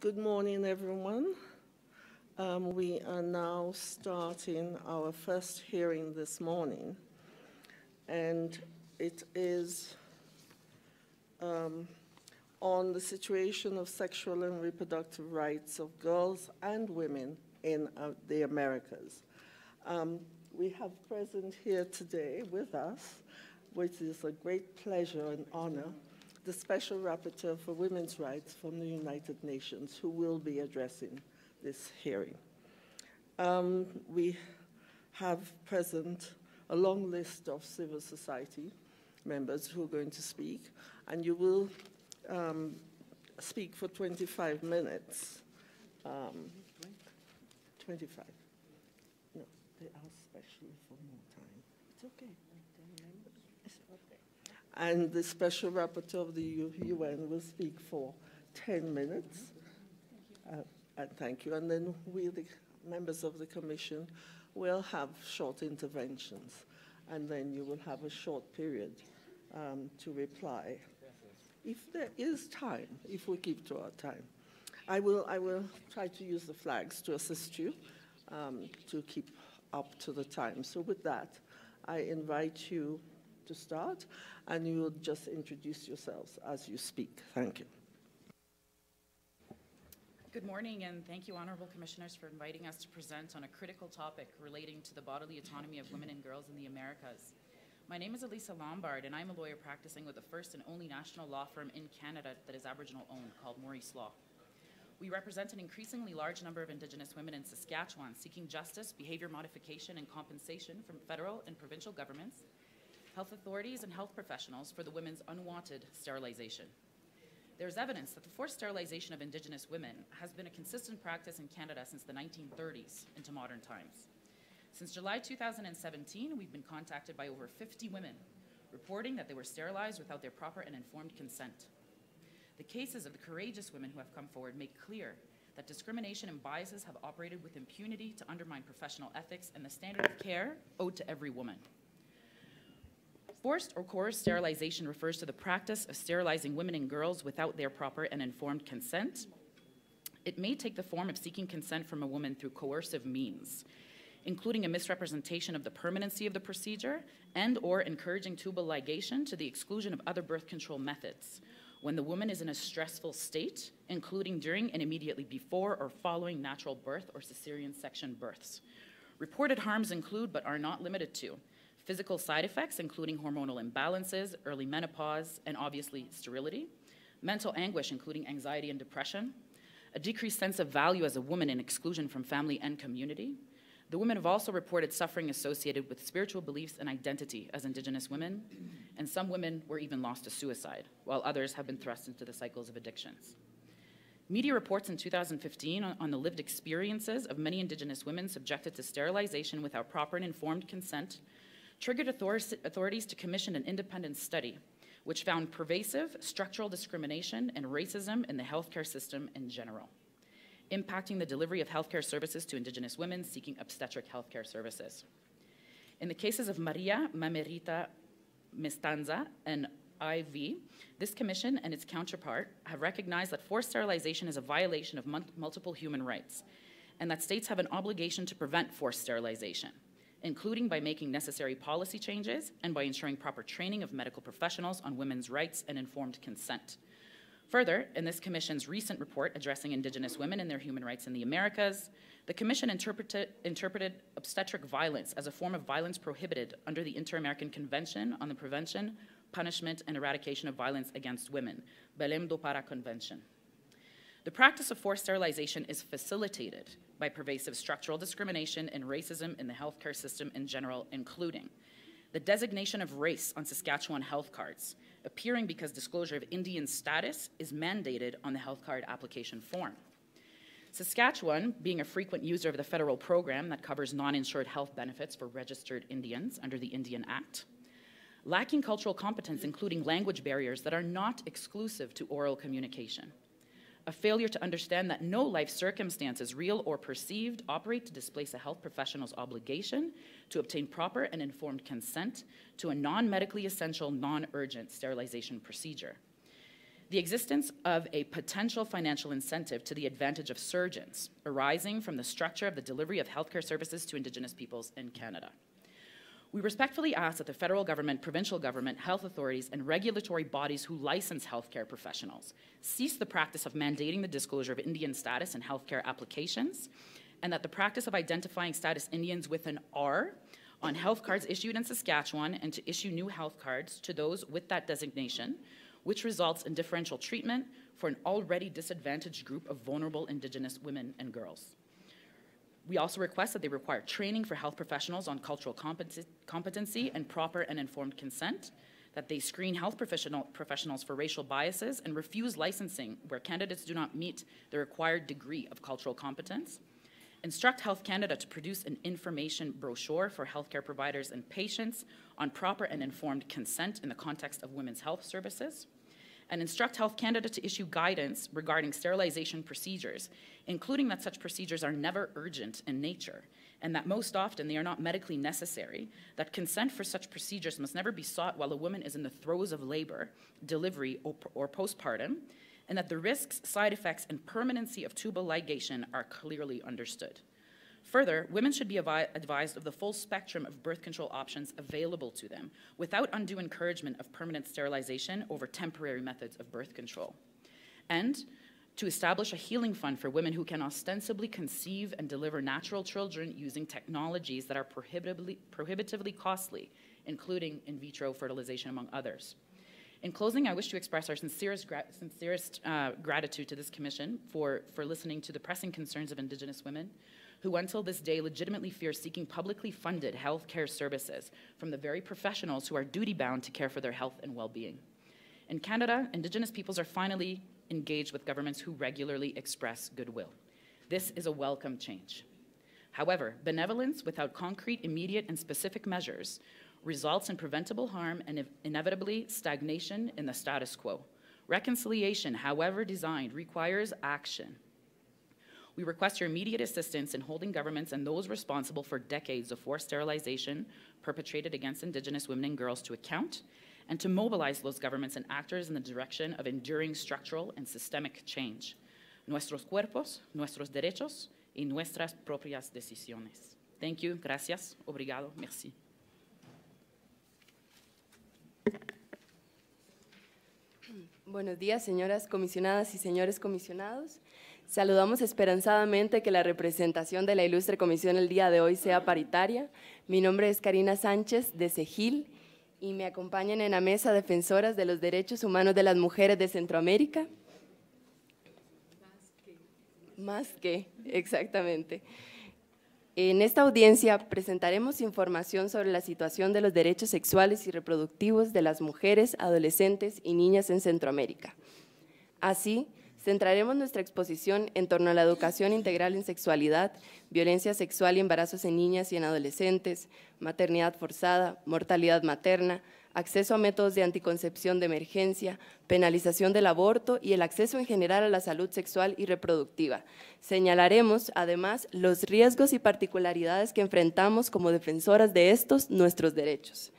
Good morning, everyone. Um, we are now starting our first hearing this morning, and it is um, on the situation of sexual and reproductive rights of girls and women in uh, the Americas. Um, we have present here today with us, which is a great pleasure and honor, the Special Rapporteur for Women's Rights from the United Nations, who will be addressing this hearing. Um, we have present a long list of civil society members who are going to speak, and you will um, speak for 25 minutes. Um, 25. No, they are specially for more time. It's okay and the Special Rapporteur of the U UN will speak for 10 minutes. Thank uh, and thank you. And then we, the members of the Commission, will have short interventions. And then you will have a short period um, to reply. If there is time, if we keep to our time. I will, I will try to use the flags to assist you um, to keep up to the time. So with that, I invite you to start, and you'll just introduce yourselves as you speak. Thank you. Good morning, and thank you, Honourable Commissioners, for inviting us to present on a critical topic relating to the bodily autonomy of women and girls in the Americas. My name is Elisa Lombard, and I'm a lawyer practicing with the first and only national law firm in Canada that is Aboriginal owned, called Maurice Law. We represent an increasingly large number of Indigenous women in Saskatchewan seeking justice, behaviour modification, and compensation from federal and provincial governments health authorities, and health professionals for the women's unwanted sterilization. There's evidence that the forced sterilization of Indigenous women has been a consistent practice in Canada since the 1930s into modern times. Since July 2017, we've been contacted by over 50 women reporting that they were sterilized without their proper and informed consent. The cases of the courageous women who have come forward make clear that discrimination and biases have operated with impunity to undermine professional ethics and the standard of care owed to every woman. Forced or coerced sterilization refers to the practice of sterilizing women and girls without their proper and informed consent. It may take the form of seeking consent from a woman through coercive means, including a misrepresentation of the permanency of the procedure and or encouraging tubal ligation to the exclusion of other birth control methods when the woman is in a stressful state, including during and immediately before or following natural birth or cesarean section births. Reported harms include, but are not limited to, physical side effects, including hormonal imbalances, early menopause, and obviously sterility, mental anguish, including anxiety and depression, a decreased sense of value as a woman and exclusion from family and community. The women have also reported suffering associated with spiritual beliefs and identity as Indigenous women, and some women were even lost to suicide, while others have been thrust into the cycles of addictions. Media reports in 2015 on, on, the lived experiences of many Indigenous women subjected to sterilization without proper and informed consent triggered authorities to commission an independent study which found pervasive structural discrimination and racism in the healthcare system in general, impacting the delivery of healthcare services to Indigenous women seeking obstetric healthcare services. In the cases of Maria Mamerita Mestanza and IV, this commission and its counterpart have recognized that forced sterilization is a violation of multiple human rights and that states have an obligation to prevent forced sterilization including by making necessary policy changes and by ensuring proper training of medical professionals on women's rights and informed consent. Further, in this Commission's recent report addressing Indigenous women and their human rights in the Americas, the Commission interpreted, interpreted obstetric violence as a form of violence prohibited under the Inter American Convention on the Prevention, Punishment, and Eradication of Violence Against Women, Belém do Pará Convention. The practice of forced sterilization is facilitated by pervasive structural discrimination and racism in the healthcare system in general, including the designation of race on Saskatchewan health cards, appearing because disclosure of Indian status is mandated on the health card application form. Saskatchewan, being a frequent user of the federal program that covers non insured health benefits for registered Indians under the Indian Act, lacking cultural competence, including language barriers that are not exclusive to oral communication a failure to understand that no life circumstances, real or perceived, operate to displace a health professional's obligation to obtain proper and informed consent to a non medically essential, non urgent sterilization procedure. The existence of a potential financial incentive to the advantage of surgeons arising from the structure of the delivery of healthcare services to Indigenous peoples in Canada. We respectfully ask that the federal government, provincial government, health authorities, and regulatory bodies who license healthcare professionals cease the practice of mandating the disclosure of Indian status in healthcare applications, and that the practice of identifying status Indians with an R on health cards issued in Saskatchewan and to issue new health cards to those with that designation, which results in differential treatment for an already disadvantaged group of vulnerable Indigenous women and girls. We also request that they require training for health professionals on cultural competency and proper and informed consent, that they screen health professional professionals for racial biases and refuse licensing where candidates do not meet the required degree of cultural competence, instruct Health Canada to produce an information brochure for healthcare providers and patients on proper and informed consent in the context of women's health services, and instruct Health Canada to issue guidance regarding sterilization procedures, including that such procedures are never urgent in nature, and that most often they are not medically necessary, that consent for such procedures must never be sought while a woman is in the throes of labor, delivery, or, or postpartum, and that the risks, side effects, and permanency of tubal ligation are clearly understood. Further, women should be advised of the full spectrum of birth control options available to them without undue encouragement of permanent sterilization over temporary methods of birth control. And to establish a healing fund for women who can ostensibly conceive and deliver natural children using technologies that are prohibitively, prohibitively costly, including in vitro fertilization, among others. In closing, I wish to express our sincerest, gra sincerest uh, gratitude to this commission for, for listening to the pressing concerns of Indigenous women, who until this day legitimately fear seeking publicly funded health care services from the very professionals who are duty bound to care for their health and well being. In Canada, Indigenous peoples are finally engaged with governments who regularly express goodwill. This is a welcome change. However, benevolence without concrete, immediate, and specific measures results in preventable harm and inevitably stagnation in the status quo. Reconciliation, however designed, requires action. We request your immediate assistance in holding governments and those responsible for decades of forced sterilization perpetrated against Indigenous women and girls to account and to mobilize those governments and actors in the direction of enduring structural and systemic change. Nuestros cuerpos, nuestros derechos y nuestras propias decisiones. Thank you. Gracias. Obrigado. Merci. Buenos días, señoras comisionadas y señores comisionados. Saludamos esperanzadamente que la representación de la ilustre comisión el día de hoy sea paritaria. Mi nombre es Karina Sánchez de Segil y me acompañan en la mesa defensoras de los derechos humanos de las mujeres de Centroamérica. Más que. Más que, exactamente. En esta audiencia presentaremos información sobre la situación de los derechos sexuales y reproductivos de las mujeres, adolescentes y niñas en Centroamérica. Así, Centraremos nuestra exposición en torno a la educación integral en sexualidad, violencia sexual y embarazos en niñas y en adolescentes, maternidad forzada, mortalidad materna, acceso a métodos de anticoncepción de emergencia, penalización del aborto y el acceso en general a la salud sexual y reproductiva. Señalaremos, además, los riesgos y particularidades que enfrentamos como defensoras de estos nuestros derechos.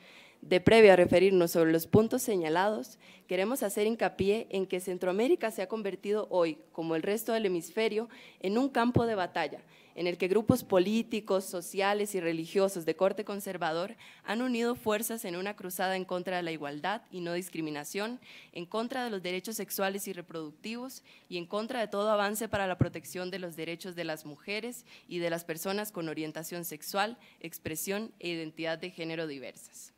De previo a referirnos sobre los puntos señalados, queremos hacer hincapié en que Centroamérica se ha convertido hoy, como el resto del hemisferio, en un campo de batalla, en el que grupos políticos, sociales y religiosos de corte conservador han unido fuerzas en una cruzada en contra de la igualdad y no discriminación, en contra de los derechos sexuales y reproductivos y en contra de todo avance para la protección de los derechos de las mujeres y de las personas con orientación sexual, expresión e identidad de género diversas.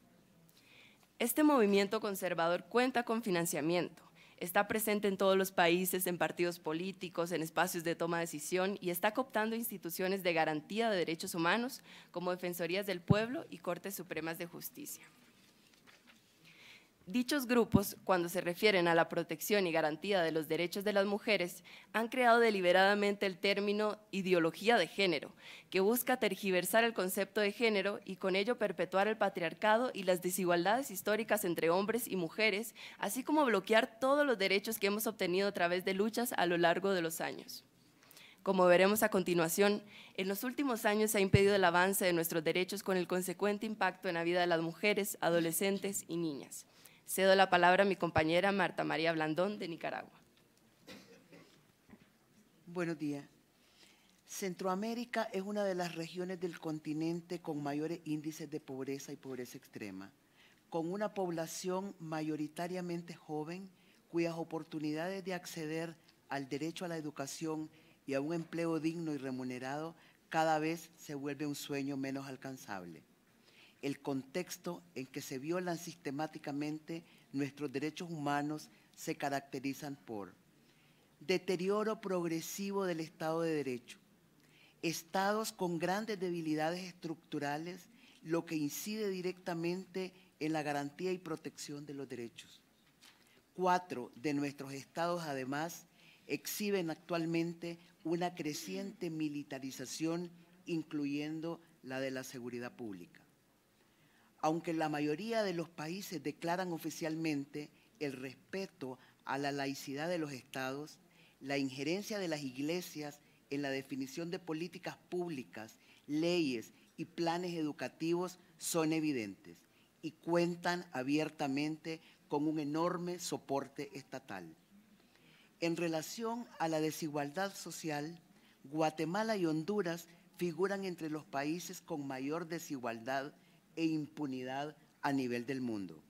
Este movimiento conservador cuenta con financiamiento. Está presente en todos los países, en partidos políticos, en espacios de toma de decisión y está cooptando instituciones de garantía de derechos humanos como Defensorías del Pueblo y Cortes Supremas de Justicia. Dichos grupos, cuando se refieren a la protección y garantía de los derechos de las mujeres, han creado deliberadamente el término ideología de género, que busca tergiversar el concepto de género y con ello perpetuar el patriarcado y las desigualdades históricas entre hombres y mujeres, así como bloquear todos los derechos que hemos obtenido a través de luchas a lo largo de los años. Como veremos a continuación, en los últimos años se ha impedido el avance de nuestros derechos con el consecuente impacto en la vida de las mujeres, adolescentes y niñas. Cedo la palabra a mi compañera Marta María Blandón de Nicaragua. Buenos días. Centroamérica es una de las regiones del continente con mayores índices de pobreza y pobreza extrema, con una población mayoritariamente joven cuyas oportunidades de acceder al derecho a la educación y a un empleo digno y remunerado cada vez se vuelve un sueño menos alcanzable el contexto en que se violan sistemáticamente nuestros derechos humanos se caracterizan por deterioro progresivo del Estado de Derecho, estados con grandes debilidades estructurales, lo que incide directamente en la garantía y protección de los derechos. Cuatro de nuestros estados, además, exhiben actualmente una creciente militarización, incluyendo la de la seguridad pública aunque la mayoría de los países declaran oficialmente el respeto a la laicidad de los estados, la injerencia de las iglesias en la definición de políticas públicas, leyes y planes educativos son evidentes y cuentan abiertamente con un enorme soporte estatal. En relación a la desigualdad social, Guatemala y Honduras figuran entre los países con mayor desigualdad e impunidad a nivel del mundo.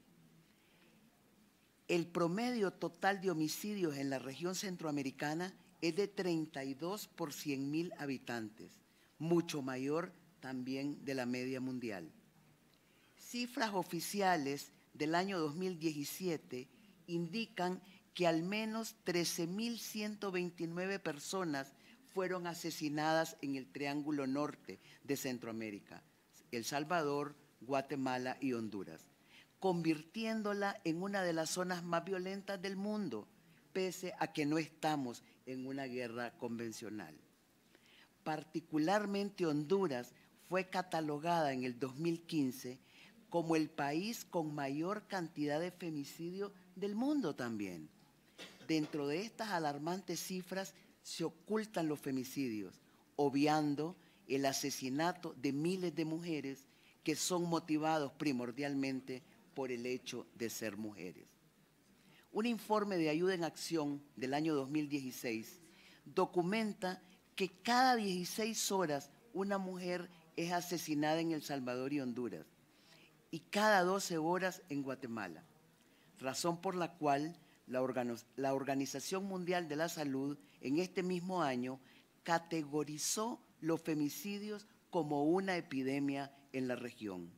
El promedio total de homicidios en la región centroamericana es de 32 por 100 mil habitantes, mucho mayor también de la media mundial. Cifras oficiales del año 2017 indican que al menos 13.129 personas fueron asesinadas en el Triángulo Norte de Centroamérica, El Salvador, Guatemala y Honduras, convirtiéndola en una de las zonas más violentas del mundo, pese a que no estamos en una guerra convencional. Particularmente Honduras fue catalogada en el 2015 como el país con mayor cantidad de femicidio del mundo también. Dentro de estas alarmantes cifras se ocultan los femicidios, obviando el asesinato de miles de mujeres que son motivados primordialmente por el hecho de ser mujeres. Un informe de Ayuda en Acción del año 2016 documenta que cada 16 horas una mujer es asesinada en El Salvador y Honduras y cada 12 horas en Guatemala, razón por la cual la, Organización Mundial de la Salud en este mismo año categorizó los femicidios como una epidemia en la región.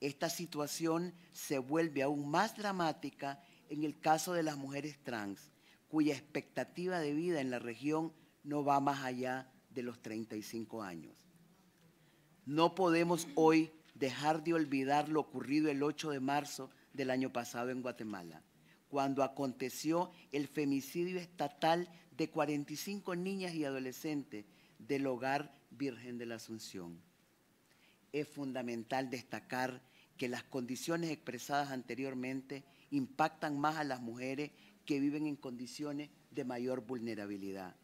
Esta situación se vuelve aún más dramática en el caso de las mujeres trans, cuya expectativa de vida en la región no va más allá de los 35 años. No podemos hoy dejar de olvidar lo ocurrido el 8 de marzo del año pasado en Guatemala, cuando aconteció el femicidio estatal de 45 niñas y adolescentes del hogar Virgen de la Asunción es fundamental destacar que las condiciones expresadas anteriormente impactan más a las mujeres que viven en condiciones de mayor vulnerabilidad.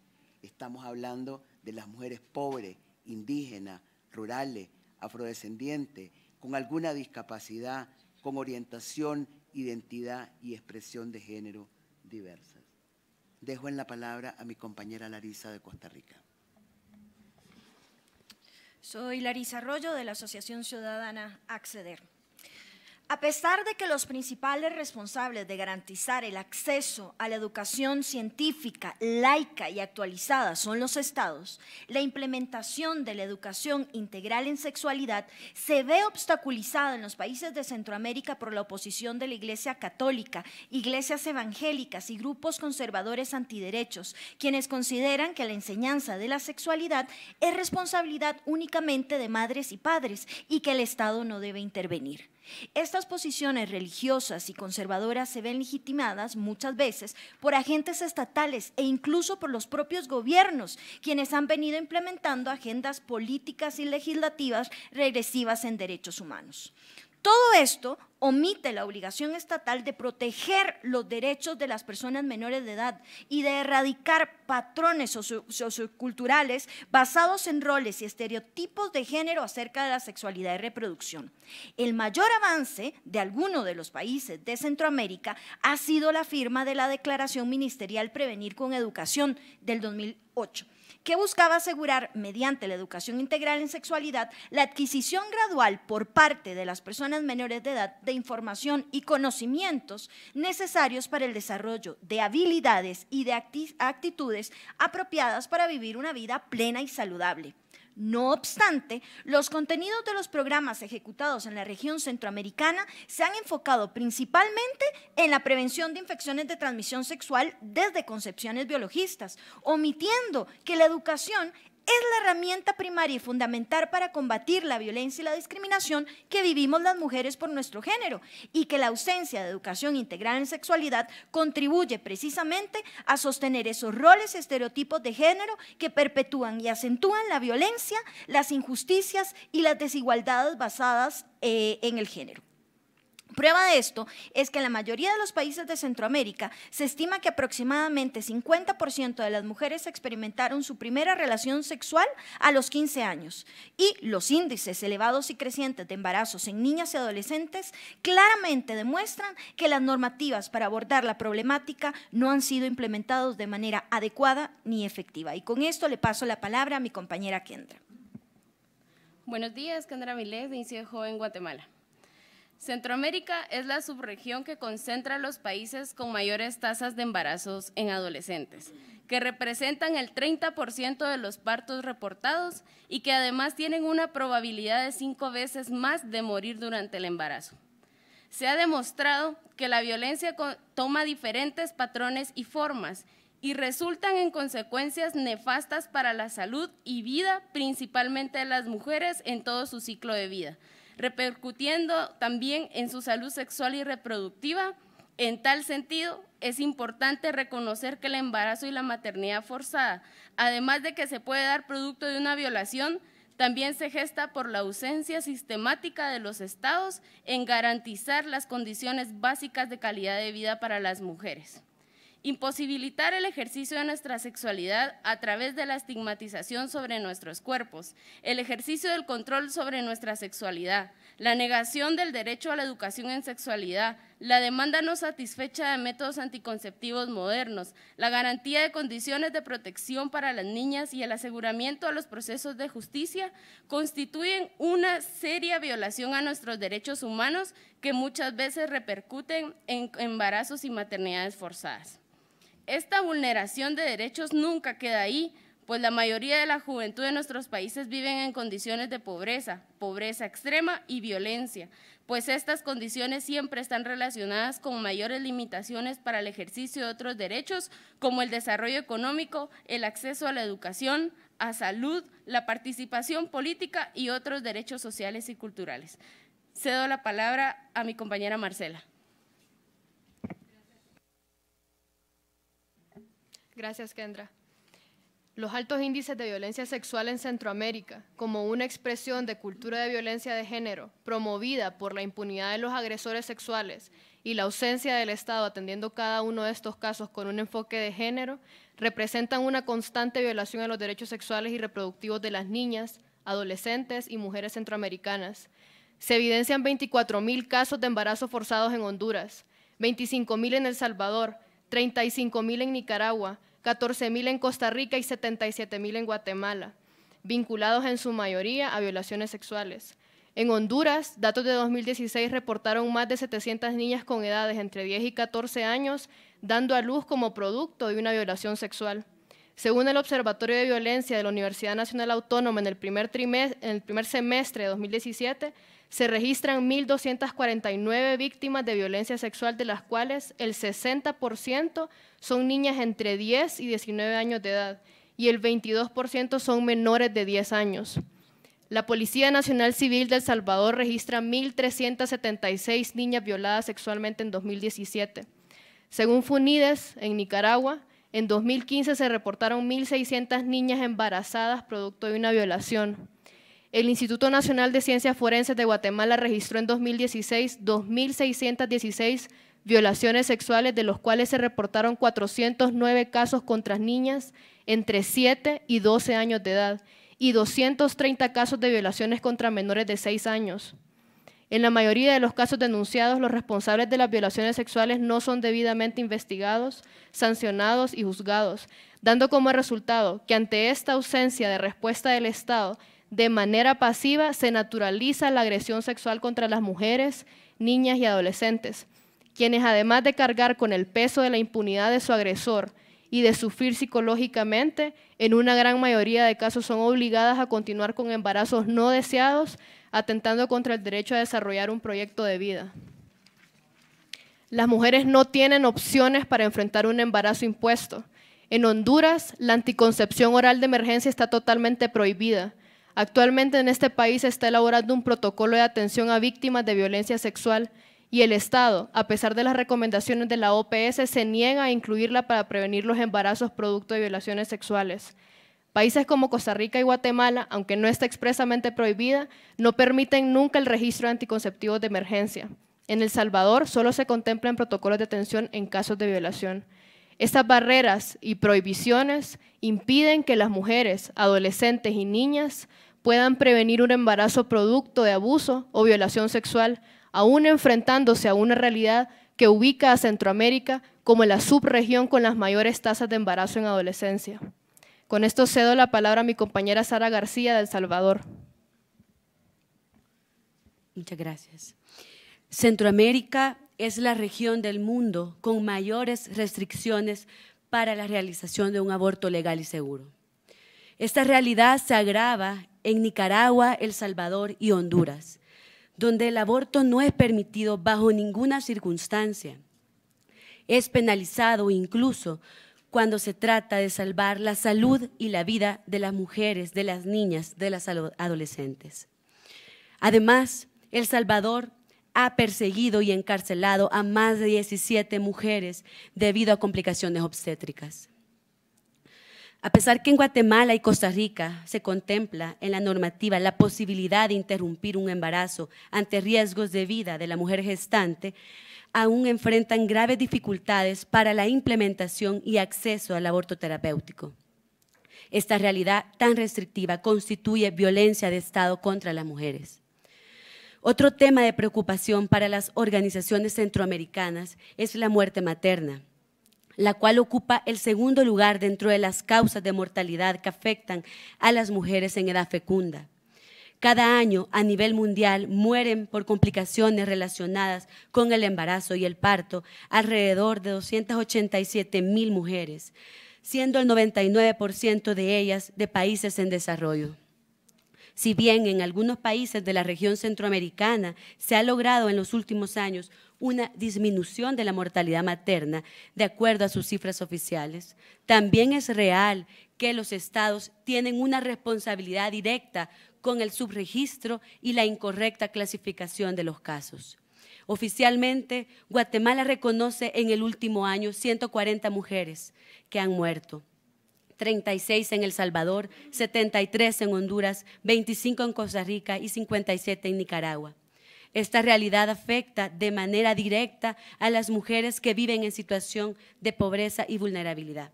Estamos hablando de las mujeres pobres, indígenas, rurales, afrodescendientes, con alguna discapacidad, con orientación, identidad y expresión de género diversas. Dejo en la palabra a mi compañera Larisa de Costa Rica. Soy Larisa Arroyo de la Asociación Ciudadana Acceder. A pesar de que los principales responsables de garantizar el acceso a la educación científica, laica y actualizada son los estados, la implementación de la educación integral en sexualidad se ve obstaculizada en los países de Centroamérica por la oposición de la Iglesia Católica, iglesias evangélicas y grupos conservadores antiderechos, quienes consideran que la enseñanza de la sexualidad es responsabilidad únicamente de madres y padres y que el Estado no debe intervenir. Estas posiciones religiosas y conservadoras se ven legitimadas muchas veces por agentes estatales e incluso por los propios gobiernos, quienes han venido implementando agendas políticas y legislativas regresivas en derechos humanos. Todo esto omite la obligación estatal de proteger los derechos de las personas menores de edad y de erradicar patrones socioculturales basados en roles y estereotipos de género acerca de la sexualidad y reproducción. El mayor avance de alguno de los países de Centroamérica ha sido la firma de la Declaración Ministerial Prevenir con Educación del 2008 que buscaba asegurar, mediante la educación integral en sexualidad, la adquisición gradual por parte de las personas menores de edad de información y conocimientos necesarios para el desarrollo de habilidades y de actitudes apropiadas para vivir una vida plena y saludable. No obstante, los contenidos de los programas ejecutados en la región centroamericana se han enfocado principalmente en la prevención de infecciones de transmisión sexual desde concepciones biologistas, omitiendo que la educación es la herramienta primaria y fundamental para combatir la violencia y la discriminación que vivimos las mujeres por nuestro género y que la ausencia de educación integral en sexualidad contribuye precisamente a sostener esos roles y estereotipos de género que perpetúan y acentúan la violencia, las injusticias y las desigualdades basadas eh, en el género. Prueba de esto es que en la mayoría de los países de Centroamérica se estima que aproximadamente 50% de las mujeres experimentaron su primera relación sexual a los 15 años y los índices elevados y crecientes de embarazos en niñas y adolescentes claramente demuestran que las normativas para abordar la problemática no han sido implementadas de manera adecuada ni efectiva. Y con esto le paso la palabra a mi compañera Kendra. Buenos días, Kendra Vilés, de Joven Guatemala. Centroamérica es la subregión que concentra los países con mayores tasas de embarazos en adolescentes, que representan el 30% de los partos reportados y que además tienen una probabilidad de cinco veces más de morir durante el embarazo. Se ha demostrado que la violencia toma diferentes patrones y formas y resultan en consecuencias nefastas para la salud y vida, principalmente de las mujeres en todo su ciclo de vida repercutiendo también en su salud sexual y reproductiva. En tal sentido, es importante reconocer que el embarazo y la maternidad forzada, además de que se puede dar producto de una violación, también se gesta por la ausencia sistemática de los estados en garantizar las condiciones básicas de calidad de vida para las mujeres imposibilitar el ejercicio de nuestra sexualidad a través de la estigmatización sobre nuestros cuerpos, el ejercicio del control sobre nuestra sexualidad, la negación del derecho a la educación en sexualidad, la demanda no satisfecha de métodos anticonceptivos modernos, la garantía de condiciones de protección para las niñas y el aseguramiento a los procesos de justicia constituyen una seria violación a nuestros derechos humanos que muchas veces repercuten en embarazos y maternidades forzadas. Esta vulneración de derechos nunca queda ahí, pues la mayoría de la juventud de nuestros países viven en condiciones de pobreza, pobreza extrema y violencia, pues estas condiciones siempre están relacionadas con mayores limitaciones para el ejercicio de otros derechos, como el desarrollo económico, el acceso a la educación, a salud, la participación política y otros derechos sociales y culturales. Cedo la palabra a mi compañera Marcela. Gracias, Kendra los altos índices de violencia sexual en Centroamérica como una expresión de cultura de violencia de género promovida por la impunidad de los agresores sexuales y la ausencia del Estado atendiendo cada uno de estos casos con un enfoque de género representan una constante violación a los derechos sexuales y reproductivos de las niñas, adolescentes y mujeres centroamericanas. Se evidencian 24.000 casos de embarazo forzados en Honduras, 25.000 en El Salvador, 35.000 en Nicaragua, 14.000 en Costa Rica y 77.000 en Guatemala, vinculados en su mayoría a violaciones sexuales. En Honduras, datos de 2016 reportaron más de 700 niñas con edades entre 10 y 14 años dando a luz como producto de una violación sexual. Según el Observatorio de Violencia de la Universidad Nacional Autónoma, en el primer, semestre de 2017 se registran 1.249 víctimas de violencia sexual, de las cuales el 60% son niñas entre 10 y 19 años de edad y el 22% son menores de 10 años. La Policía Nacional Civil de El Salvador registra 1.376 niñas violadas sexualmente en 2017. Según FUNIDES, en Nicaragua, en 2015 se reportaron 1.600 niñas embarazadas producto de una violación. El Instituto Nacional de Ciencias Forenses de Guatemala registró en 2016 2.616 violaciones sexuales, de los cuales se reportaron 409 casos contra niñas entre 7 y 12 años de edad y 230 casos de violaciones contra menores de 6 años. En la mayoría de los casos denunciados, los responsables de las violaciones sexuales no son debidamente investigados, sancionados y juzgados, dando como resultado que ante esta ausencia de respuesta del Estado, de manera pasiva se naturaliza la agresión sexual contra las mujeres, niñas y adolescentes, quienes además de cargar con el peso de la impunidad de su agresor y de sufrir psicológicamente, en una gran mayoría de casos son obligadas a continuar con embarazos no deseados atentando contra el derecho a desarrollar un proyecto de vida. Las mujeres no tienen opciones para enfrentar un embarazo impuesto. En Honduras, la anticoncepción oral de emergencia está totalmente prohibida. Actualmente en este país se está elaborando un protocolo de atención a víctimas de violencia sexual y el Estado, a pesar de las recomendaciones de la OPS, se niega a incluirla para prevenir los embarazos producto de violaciones sexuales. Países como Costa Rica y Guatemala, aunque no está expresamente prohibida, no permiten nunca el registro de anticonceptivos de emergencia. En El Salvador solo se contemplan protocolos de atención en casos de violación. Estas barreras y prohibiciones impiden que las mujeres, adolescentes y niñas puedan prevenir un embarazo producto de abuso o violación sexual, aún enfrentándose a una realidad que ubica a Centroamérica como la subregión con las mayores tasas de embarazo en adolescencia. Con esto cedo la palabra a mi compañera Sara García del Salvador. Muchas gracias. Centroamérica es la región del mundo con mayores restricciones para la realización de un aborto legal y seguro. Esta realidad se agrava en Nicaragua, El Salvador y Honduras, donde el aborto no es permitido bajo ninguna circunstancia. Es penalizado incluso cuando se trata de salvar la salud y la vida de las mujeres, de las niñas, de las adolescentes. Además, El Salvador ha perseguido y encarcelado a más de 17 mujeres debido a complicaciones obstétricas. A pesar que en Guatemala y Costa Rica se contempla en la normativa la posibilidad de interrumpir un embarazo ante riesgos de vida de la mujer gestante, aún enfrentan graves dificultades para la implementación y acceso al aborto terapéutico. Esta realidad tan restrictiva constituye violencia de Estado contra las mujeres. Otro tema de preocupación para las organizaciones centroamericanas es la muerte materna, la cual ocupa el segundo lugar dentro de las causas de mortalidad que afectan a las mujeres en edad fecunda. Cada año a nivel mundial mueren por complicaciones relacionadas con el embarazo y el parto alrededor de 287 mil mujeres, siendo el 99% de ellas de países en desarrollo. Si bien en algunos países de la región centroamericana se ha logrado en los últimos años una disminución de la mortalidad materna de acuerdo a sus cifras oficiales, también es real que los estados tienen una responsabilidad directa con el subregistro y la incorrecta clasificación de los casos. Oficialmente, Guatemala reconoce en el último año 140 mujeres que han muerto. 36 en El Salvador, 73 en Honduras, 25 en Costa Rica y 57 en Nicaragua. Esta realidad afecta de manera directa a las mujeres que viven en situación de pobreza y vulnerabilidad.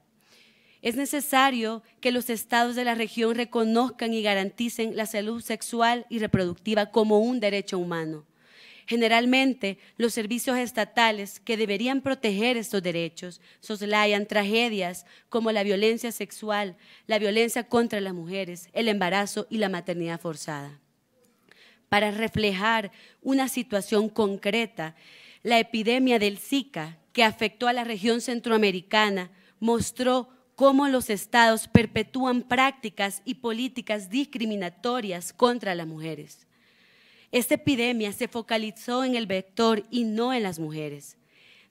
Es necesario que los estados de la región reconozcan y garanticen la salud sexual y reproductiva como un derecho humano. Generalmente, los servicios estatales que deberían proteger estos derechos soslayan tragedias como la violencia sexual, la violencia contra las mujeres, el embarazo y la maternidad forzada. Para reflejar una situación concreta, la epidemia del Zika que afectó a la región centroamericana mostró cómo los estados perpetúan prácticas y políticas discriminatorias contra las mujeres. Esta epidemia se focalizó en el vector y no en las mujeres,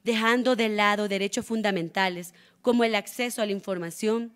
dejando de lado derechos fundamentales como el acceso a la información,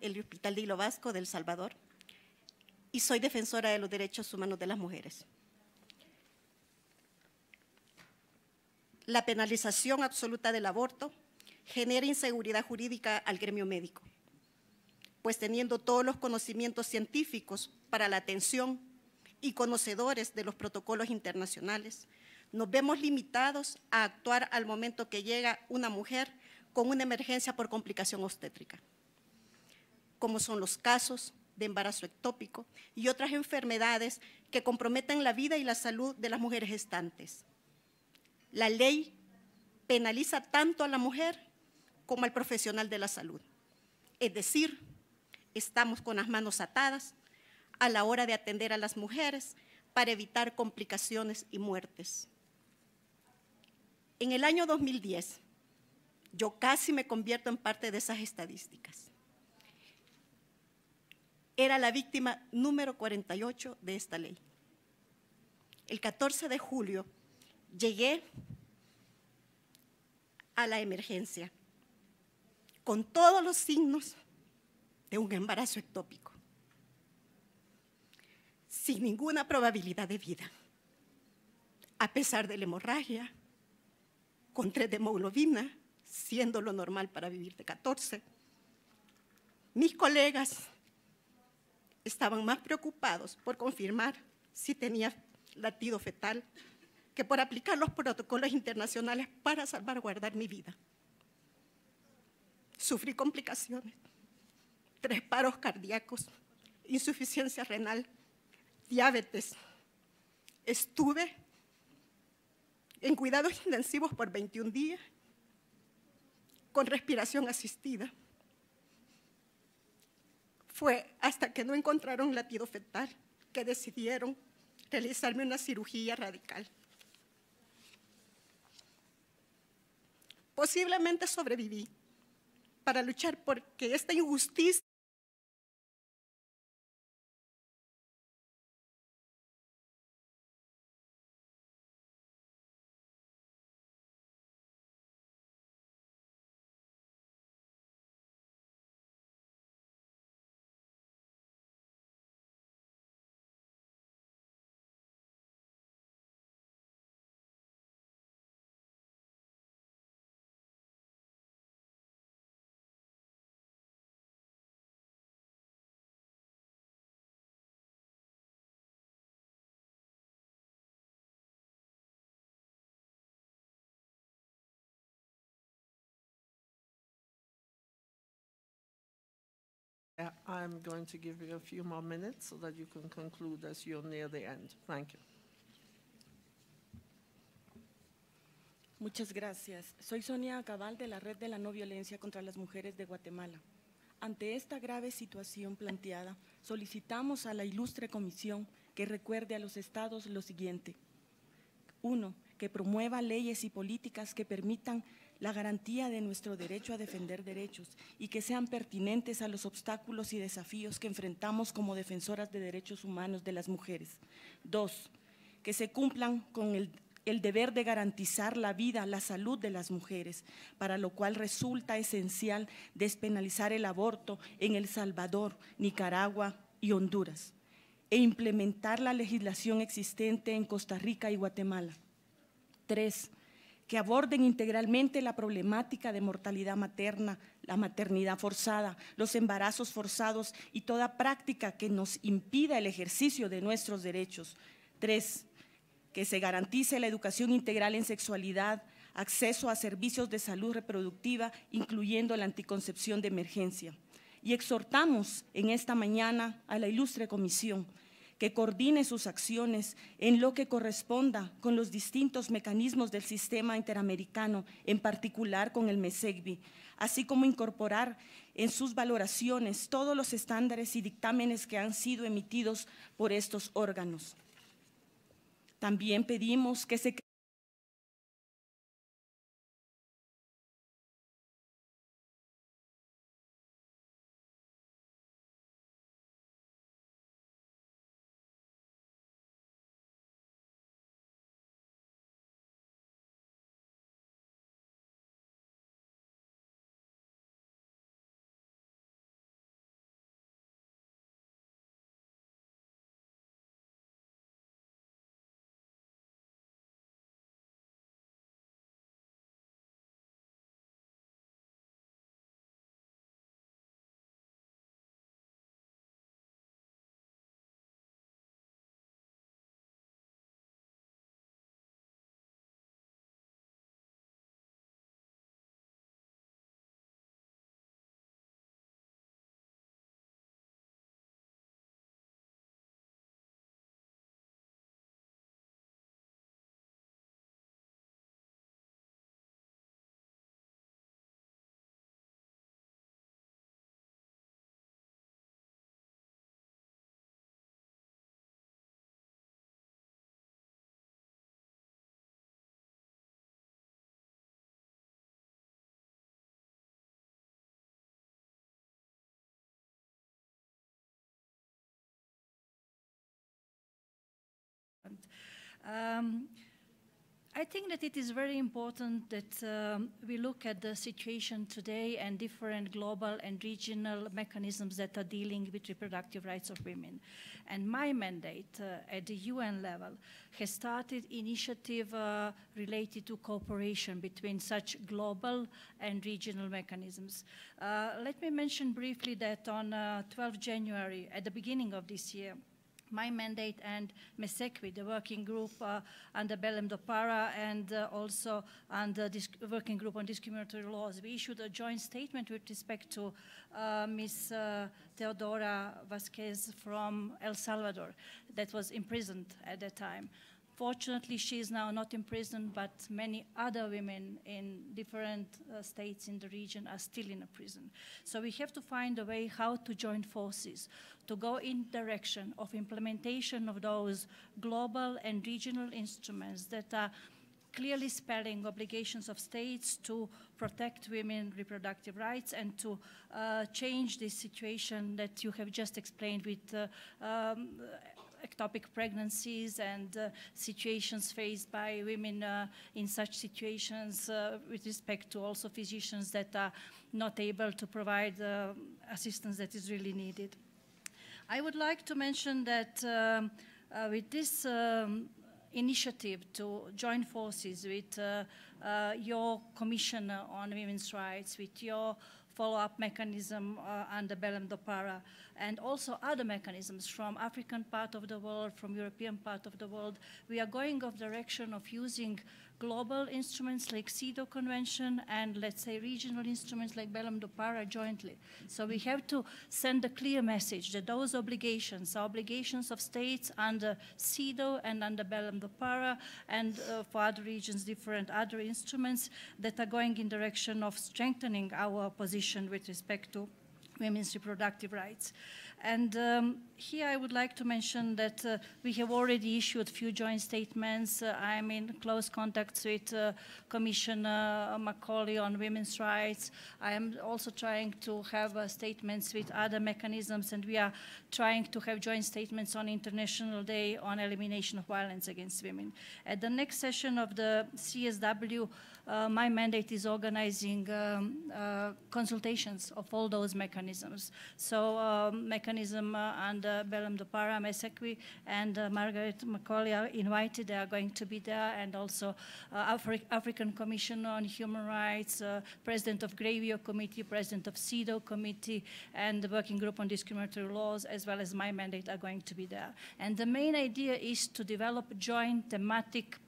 el Hospital de Hilo Vasco del Salvador, y soy defensora de los derechos humanos de las mujeres. La penalización absoluta del aborto genera inseguridad jurídica al gremio médico, pues teniendo todos los conocimientos científicos para la atención y conocedores de los protocolos internacionales, nos vemos limitados a actuar al momento que llega una mujer con una emergencia por complicación obstétrica como son los casos de embarazo ectópico y otras enfermedades que comprometen la vida y la salud de las mujeres gestantes. La ley penaliza tanto a la mujer como al profesional de la salud. Es decir, estamos con las manos atadas a la hora de atender a las mujeres para evitar complicaciones y muertes. En el año 2010, yo casi me convierto en parte de esas estadísticas era la víctima número 48 de esta ley. El 14 de julio llegué a la emergencia con todos los signos de un embarazo ectópico, sin ninguna probabilidad de vida, a pesar de la hemorragia, con tres de hemoglobina, siendo lo normal para vivir de 14. Mis colegas estaban más preocupados por confirmar si tenía latido fetal que por aplicar los protocolos internacionales para salvaguardar mi vida. Sufrí complicaciones, tres paros cardíacos, insuficiencia renal, diabetes. Estuve en cuidados intensivos por 21 días con respiración asistida. Fue hasta que no encontraron latido fetal que decidieron realizarme una cirugía radical. Posiblemente sobreviví para luchar porque esta injusticia I'm going to give you a few more minutes so that you can conclude as you're near the end. Thank you. Muchas gracias. Soy Sonia Cabal de la Red de la No Violencia contra las Mujeres de Guatemala. Ante esta grave situación planteada, solicitamos a la ilustre comisión que recuerde a los estados lo siguiente. Uno, que promueva leyes y políticas que permitan la garantía de nuestro derecho a defender derechos y que sean pertinentes a los obstáculos y desafíos que enfrentamos como defensoras de derechos humanos de las mujeres. Dos, que se cumplan con el, deber de garantizar la vida, la salud de las mujeres, para lo cual resulta esencial despenalizar el aborto en El Salvador, Nicaragua y Honduras e implementar la legislación existente en Costa Rica y Guatemala. Tres, que aborden integralmente la problemática de mortalidad materna, la maternidad forzada, los embarazos forzados y toda práctica que nos impida el ejercicio de nuestros derechos. Tres, que se garantice la educación integral en sexualidad, acceso a servicios de salud reproductiva, incluyendo la anticoncepción de emergencia. Y exhortamos en esta mañana a la ilustre comisión que coordine sus acciones en lo que corresponda con los distintos mecanismos del sistema interamericano, en particular con el MESEGBI, así como incorporar en sus valoraciones todos los estándares y dictámenes que han sido emitidos por estos órganos. También pedimos que se Um, I think that it is very important that um, we look at the situation today and different global and regional mechanisms that are dealing with reproductive rights of women. And my mandate uh, at the UN level has started initiative uh, related to cooperation between such global and regional mechanisms. Uh, let me mention briefly that on uh, 12 January, at the beginning of this year, my mandate and MESECWI, the working group uh, under Belém do Pará and uh, also under this working group on discriminatory laws. We issued a joint statement with respect to uh, Ms. Uh, Teodora Vasquez from El Salvador that was imprisoned at that time. Fortunately, she is now not in prison, but many other women in different uh, states in the region are still in a prison. So we have to find a way how to join forces, to go in direction of implementation of those global and regional instruments that are clearly spelling obligations of states to protect women reproductive rights and to uh, change this situation that you have just explained with uh, um, ectopic pregnancies and uh, situations faced by women uh, in such situations uh, with respect to also physicians that are not able to provide uh, assistance that is really needed. I would like to mention that um, uh, with this um, initiative to join forces with your Commissioner on Women's Rights, with your follow-up mechanism uh, under Belem Dopara, and also other mechanisms from African part of the world, from European part of the world. We are going of direction of using global instruments like CEDAW Convention and, let's say, regional instruments like Belém do Pará jointly. So we have to send a clear message that those obligations are obligations of states under CEDAW and under Belém do Pará and uh, for other regions, different other instruments that are going in direction of strengthening our position with respect to women's reproductive rights. And um, here I would like to mention that uh, we have already issued a few joint statements. Uh, I'm in close contact with uh, Commissioner Macaulay on women's rights. I am also trying to have uh, statements with other mechanisms, and we are trying to have joint statements on International Day on Elimination of Violence Against Women. At the next session of the CSW, uh, my mandate is organizing um, uh, consultations of all those mechanisms. So um, mechanism uh, and uh, Belém do Pará, Mesequi, and uh, Margaret Macaulay are invited. They are going to be there, and also Afri African Commission on Human Rights, President of Gravio Committee, President of CEDAW Committee, and the Working Group on Discriminatory Laws, as well as my mandate, are going to be there. And the main idea is to develop joint thematic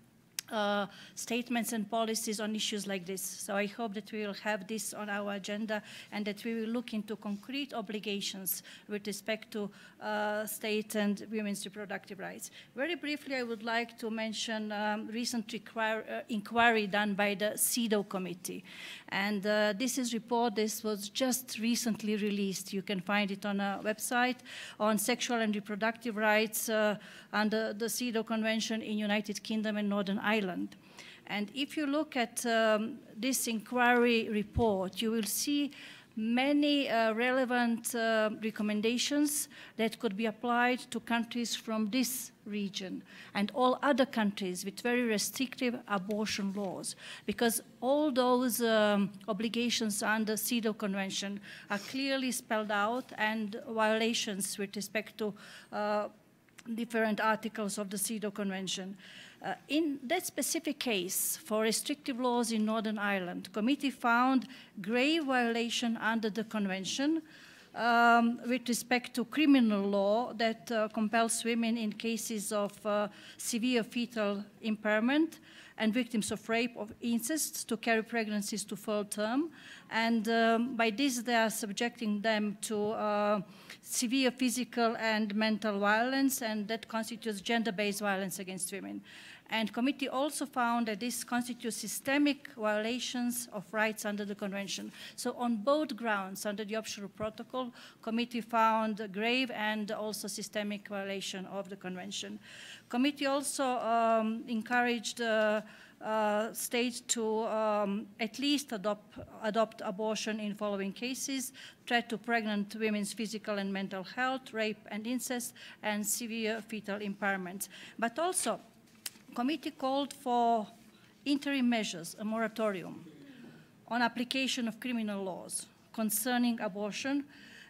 uh, statements and policies on issues like this. So I hope that we will have this on our agenda and that we will look into concrete obligations with respect to uh, state and women's reproductive rights. Very briefly, I would like to mention um, recent uh, inquiry done by the CEDAW committee. And uh, this is report, this was just recently released. You can find it on a website on sexual and reproductive rights uh, under the CEDAW Convention in United Kingdom and Northern Ireland Island. And if you look at um, this inquiry report, you will see many uh, relevant uh, recommendations that could be applied to countries from this region and all other countries with very restrictive abortion laws because all those um, obligations under CEDAW convention are clearly spelled out and violations with respect to uh, different articles of the CEDAW convention. Uh, in that specific case for restrictive laws in Northern Ireland, committee found grave violation under the convention um, with respect to criminal law that uh, compels women in cases of uh, severe fetal impairment and victims of rape or incest to carry pregnancies to full term and um, by this they are subjecting them to uh, severe physical and mental violence, and that constitutes gender-based violence against women. And committee also found that this constitutes systemic violations of rights under the convention. So on both grounds, under the optional protocol, committee found grave and also systemic violation of the convention. Committee also um, encouraged uh, uh, states to um, at least adopt, adopt abortion in following cases, threat to pregnant women's physical and mental health, rape and incest, and severe fetal impairments. But also, committee called for interim measures, a moratorium on application of criminal laws concerning abortion,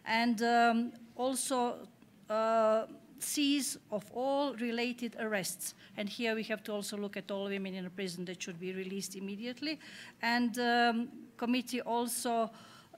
and um, also uh, cease of all related arrests. And here we have to also look at all women in prison that should be released immediately. And um, committee also,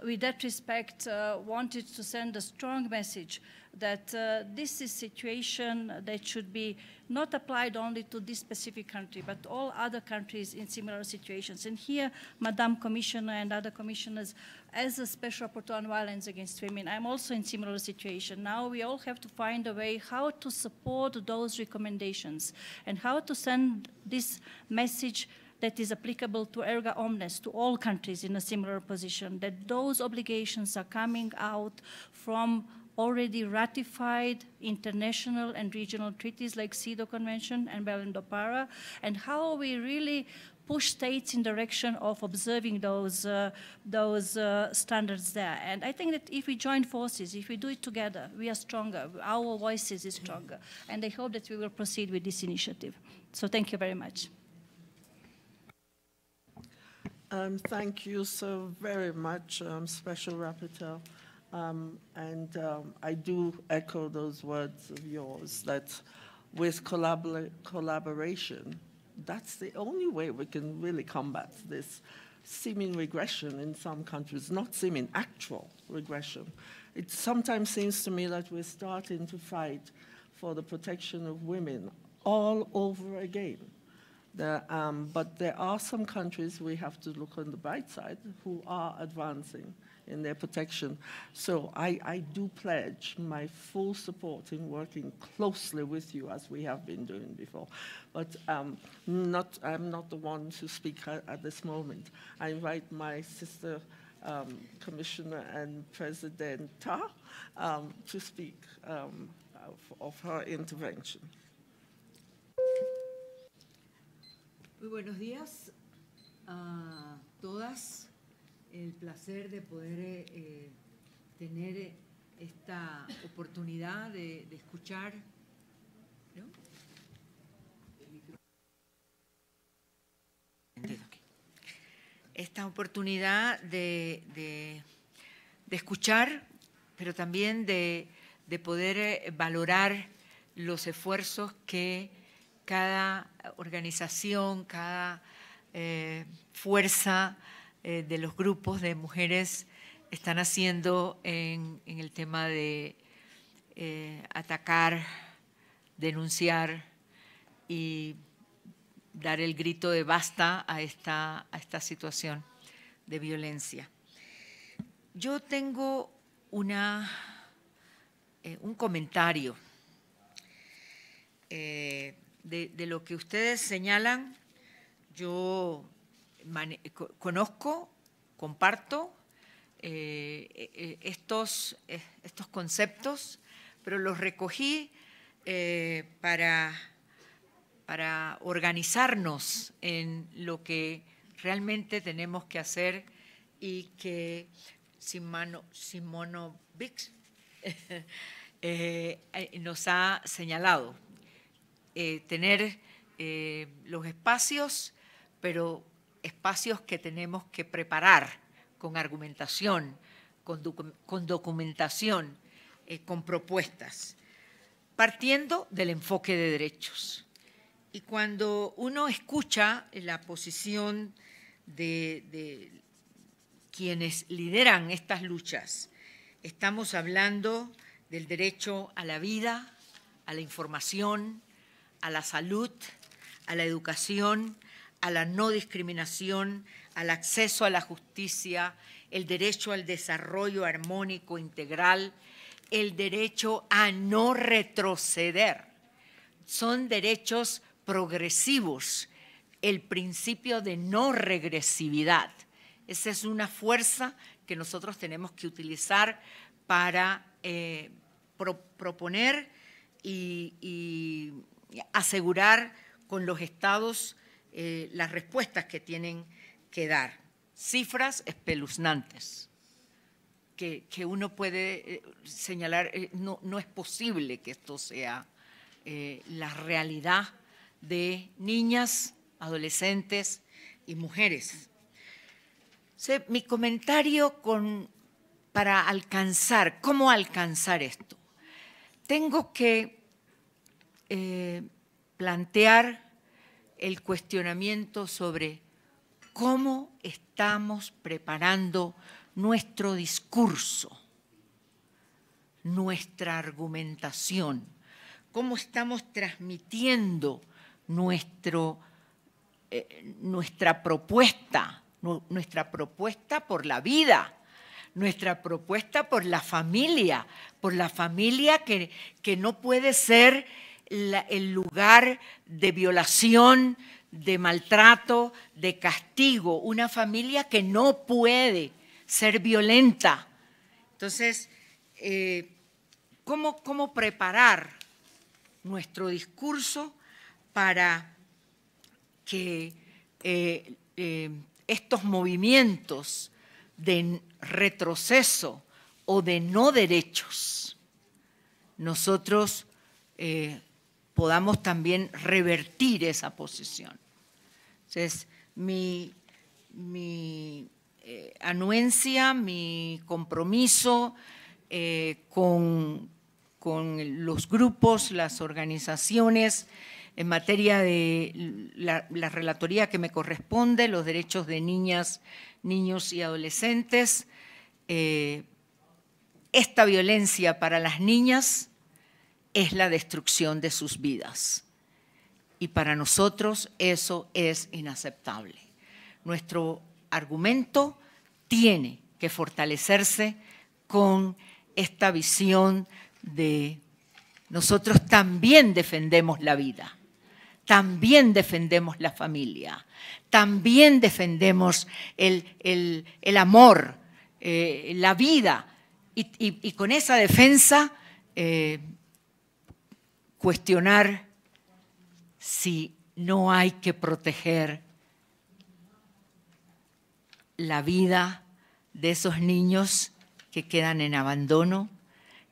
with that respect, uh, wanted to send a strong message that uh, this is a situation that should be not applied only to this specific country, but all other countries in similar situations. And here, Madam Commissioner and other commissioners, as a special rapporteur on violence against women, I'm also in similar situation. Now we all have to find a way how to support those recommendations and how to send this message that is applicable to erga omnes, to all countries in a similar position, that those obligations are coming out from already ratified international and regional treaties like CEDAW Convention and Belém-do-Pará, and how we really push states in direction of observing those uh, those uh, standards there. And I think that if we join forces, if we do it together, we are stronger. Our voices is stronger. And I hope that we will proceed with this initiative. So thank you very much. Um, thank you so very much, um, Special Rapporteur. Um, and um, I do echo those words of yours that with collabor collaboration, that's the only way we can really combat this seeming regression in some countries, not seeming, actual regression. It sometimes seems to me that we're starting to fight for the protection of women all over again. The, um, but there are some countries we have to look on the bright side who are advancing in their protection. So I, I do pledge my full support in working closely with you as we have been doing before. But um, not, I'm not the one to speak at, at this moment. I invite my sister um, Commissioner and Presidenta um, to speak um, of, of her intervention. Muy buenos días a todas el placer de poder eh, eh, tener esta oportunidad de, escuchar. Esta oportunidad de, escuchar, pero también de, poder eh, valorar los esfuerzos que cada organización, cada fuerza, eh, de los grupos de mujeres están haciendo en, el tema de eh, atacar, denunciar y dar el grito de basta a esta, a esta situación de violencia. Yo tengo una, eh, un comentario de, de, lo que ustedes señalan. Yo conozco, comparto eh, eh, estos, eh, estos conceptos, pero los recogí para, para organizarnos en lo que realmente tenemos que hacer y que Simono Bix nos ha señalado. tener los espacios, pero espacios que tenemos que preparar con argumentación, con, documentación, eh, con propuestas, partiendo del enfoque de derechos. Y cuando uno escucha la posición de, de quienes lideran estas luchas, estamos hablando del derecho a la vida, a la información, a la salud, a la educación, a la no discriminación, al acceso a la justicia, el derecho al desarrollo armónico integral, el derecho a no retroceder. Son derechos progresivos, el principio de no regresividad. Esa es una fuerza que nosotros tenemos que utilizar para eh, proponer y, y asegurar con los estados eh, las respuestas que tienen que dar. Cifras espeluznantes que, uno puede eh, señalar, eh, no, es posible que esto sea la realidad de niñas, adolescentes y mujeres. mi comentario con, para alcanzar, ¿cómo alcanzar esto? Tengo que plantear el cuestionamiento sobre cómo estamos preparando nuestro discurso, nuestra argumentación, cómo estamos transmitiendo eh, nuestra propuesta, nuestra propuesta por la vida, nuestra propuesta por la familia, por la familia que no puede ser el lugar de violación, de maltrato, de castigo, una familia que no puede ser violenta. Entonces, eh, ¿cómo, preparar nuestro discurso para que eh, eh, estos movimientos de retroceso o de no derechos, nosotros podamos también revertir esa posición. Entonces, mi, eh, anuencia, mi compromiso eh, con, los grupos, las organizaciones, en materia de la, relatoría que me corresponde, los derechos de niñas, niños y adolescentes, eh, esta violencia para las niñas es la destrucción de sus vidas. Y para nosotros eso es inaceptable. Nuestro argumento tiene que fortalecerse con esta visión de nosotros también defendemos la vida, también defendemos la familia, también defendemos el, amor, eh, la vida. Y, con esa defensa eh, cuestionar si no hay que proteger la vida de esos niños que quedan en abandono,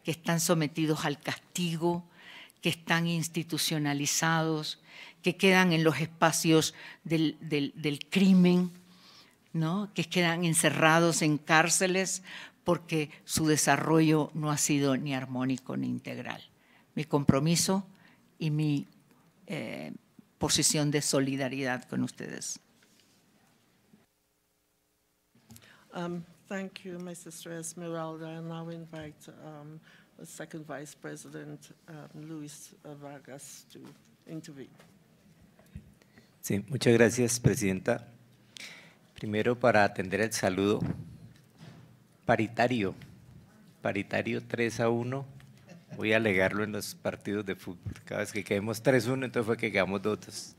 que están sometidos al castigo, que están institucionalizados, que quedan en los espacios del, crimen, ¿no? que quedan encerrados en cárceles porque su desarrollo no ha sido ni armónico ni integral mi compromiso y mi eh, posición de solidaridad con ustedes. Um, thank Esmeralda, and now invite um, the second um, Luis Vargas to intervene. Sí, muchas gracias, Presidenta. Primero, para atender el saludo paritario, paritario 3 a 1 Voy a alegarlo en los partidos de fútbol. Cada vez que quedamos tres uno, entonces fue que quedamos dos.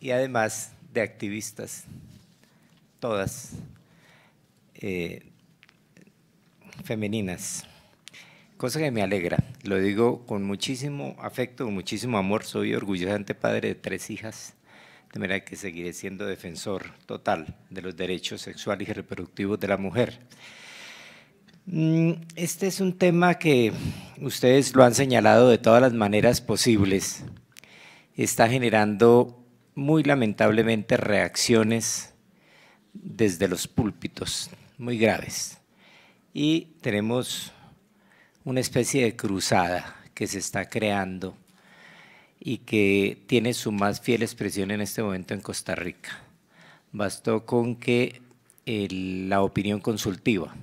Y además de activistas, todas eh, femeninas. Cosa que me alegra. Lo digo con muchísimo afecto, con muchísimo amor. Soy orgullosamente padre de tres hijas. De manera que seguiré siendo defensor total de los derechos sexuales y reproductivos de la mujer. Mm, este es un tema que ustedes lo han señalado de todas las maneras posibles. Está generando muy lamentablemente reacciones desde los púlpitos, muy graves. Y tenemos una especie de cruzada que se está creando y que tiene su más fiel expresión en este momento en Costa Rica. Bastó con que la opinión consultiva,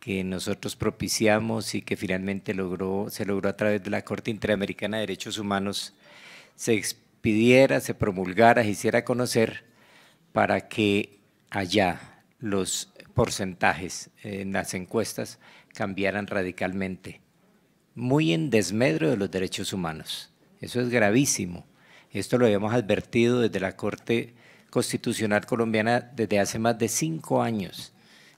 que nosotros propiciamos y que finalmente logró, se logró a través de la Corte Interamericana de Derechos Humanos, se expidiera, se promulgara, se hiciera conocer para que allá los porcentajes eh, en las encuestas cambiaran radicalmente, muy en desmedro de los derechos humanos. Eso es gravísimo. Esto lo habíamos advertido desde la Corte Constitucional Colombiana desde hace más de cinco años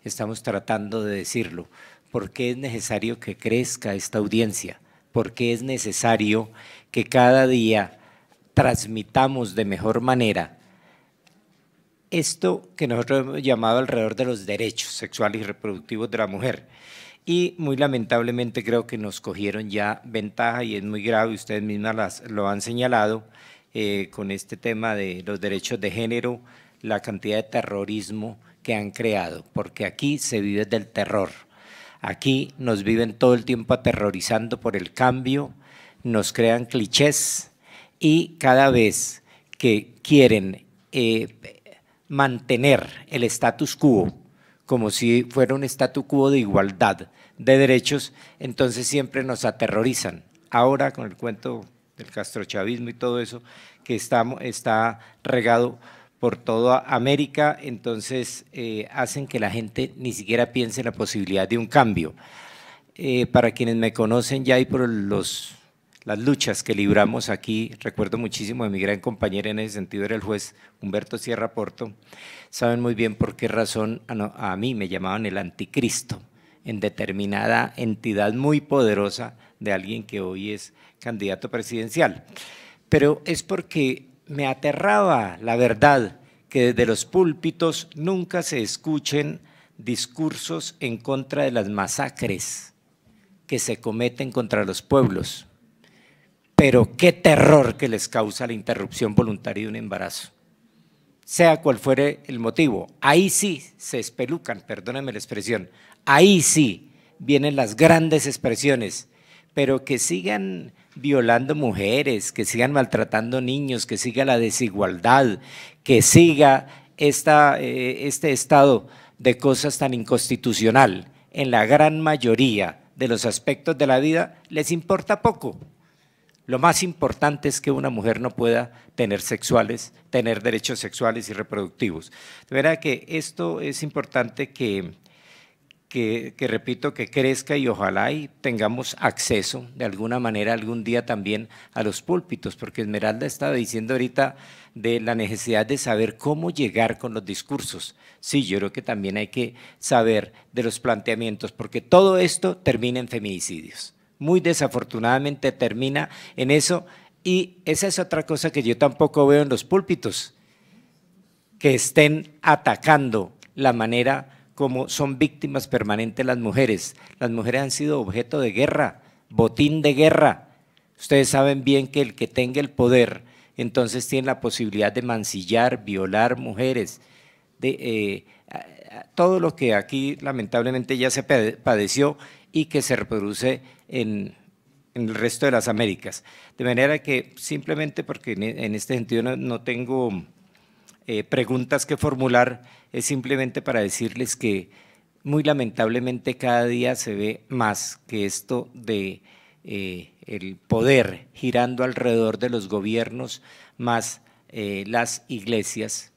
estamos tratando de decirlo. ¿Por qué es necesario que crezca esta audiencia? ¿Por qué es necesario que cada día transmitamos de mejor manera esto que nosotros hemos llamado alrededor de los derechos sexuales y reproductivos de la mujer? Y muy lamentablemente creo que nos cogieron ya ventaja y es muy grave, ustedes mismas lo han señalado, eh, con este tema de los derechos de género, la cantidad de terrorismo que han creado, porque aquí se vive del terror. Aquí nos viven todo el tiempo aterrorizando por el cambio, nos crean clichés y cada vez que quieren eh, mantener el status quo, como si fuera un status quo de igualdad de derechos, entonces siempre nos aterrorizan. Ahora con el cuento del castrochavismo y todo eso que está, está regado por toda América, entonces eh, hacen que la gente ni siquiera piense en la posibilidad de un cambio. Eh, para quienes me conocen ya y por los, las luchas que libramos aquí, recuerdo muchísimo de mi gran compañera en ese sentido, era el juez Humberto Sierra Porto, saben muy bien por qué razón a mí me llamaban el anticristo en determinada entidad muy poderosa de alguien que hoy es candidato presidencial. Pero es porque me aterraba la verdad que desde los púlpitos nunca se escuchen discursos en contra de las masacres que se cometen contra los pueblos. Pero qué terror que les causa la interrupción voluntaria de un embarazo, sea cual fuere el motivo. Ahí sí se espelucan, perdónenme la expresión, ahí sí vienen las grandes expresiones, pero que sigan violando mujeres, que sigan maltratando niños, que siga la desigualdad, que siga esta, eh, este estado de cosas tan inconstitucional en la gran mayoría de los aspectos de la vida, les importa poco. Lo más importante es que una mujer no pueda tener sexuales, tener derechos sexuales y reproductivos. De verdad que esto es importante que que, repito, que crezca y ojalá y tengamos acceso de alguna manera algún día también a los púlpitos, porque Esmeralda estaba diciendo ahorita de la necesidad de saber cómo llegar con los discursos. Sí, yo creo que también hay que saber de los planteamientos, porque todo esto termina en feminicidios. Muy desafortunadamente termina en eso y esa es otra cosa que yo tampoco veo en los púlpitos, que estén atacando la manera como son víctimas permanentes las mujeres. Las mujeres han sido objeto de guerra, botín de guerra. Ustedes saben bien que el que tenga el poder, entonces tiene la posibilidad de mancillar, violar mujeres, de eh, todo lo que aquí lamentablemente ya se padeció y que se reproduce en, el resto de las Américas. De manera que simplemente porque en, este sentido no tengo eh, preguntas que formular, es simplemente para decirles que muy lamentablemente cada día se ve más que esto de eh, el poder girando alrededor de los gobiernos más eh, las iglesias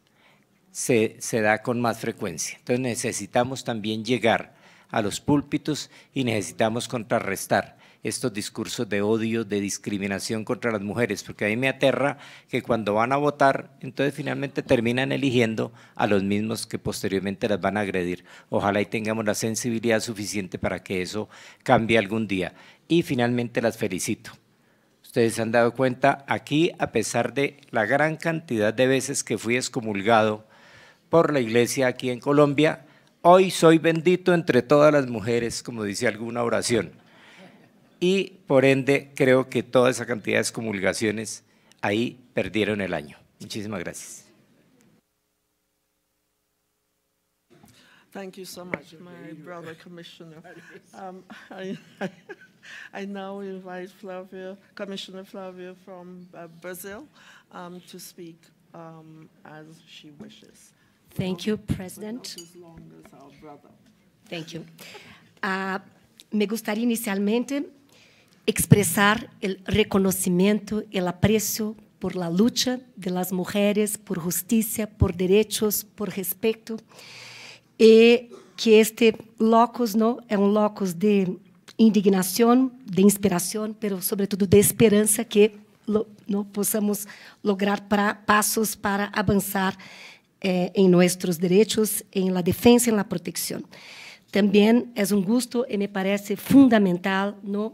se, se da con más frecuencia. Entonces necesitamos también llegar a los púlpitos y necesitamos contrarrestar estos discursos de odio, de discriminación contra las mujeres, porque a mí me aterra que cuando van a votar, entonces finalmente terminan eligiendo a los mismos que posteriormente las van a agredir. Ojalá y tengamos la sensibilidad suficiente para que eso cambie algún día. Y finalmente las felicito. Ustedes se han dado cuenta, aquí, a pesar de la gran cantidad de veces que fui excomulgado por la iglesia aquí en Colombia, hoy soy bendito entre todas las mujeres, como dice alguna oración y por ende creo que toda esa cantidad de excomulgaciones ahí perdieron el año. Muchísimas gracias. Thank you so much, my brother commissioner. Um, I, I, now invite Flavio, Commissioner Flavio from uh, Brazil um, to speak um, as she wishes. Thank you, President. As as Thank you. Uh, me gustaría inicialmente expressar o reconhecimento, o apreço por la lucha de las mujeres, por justicia, por direitos, por respeito e que este locus não é um locus de indignação, de inspiração, mas sobretudo de esperança que possamos lograr para, passos para avançar eh, em nossos direitos, em la defensa, em la proteção. Também é um gosto e me parece fundamental no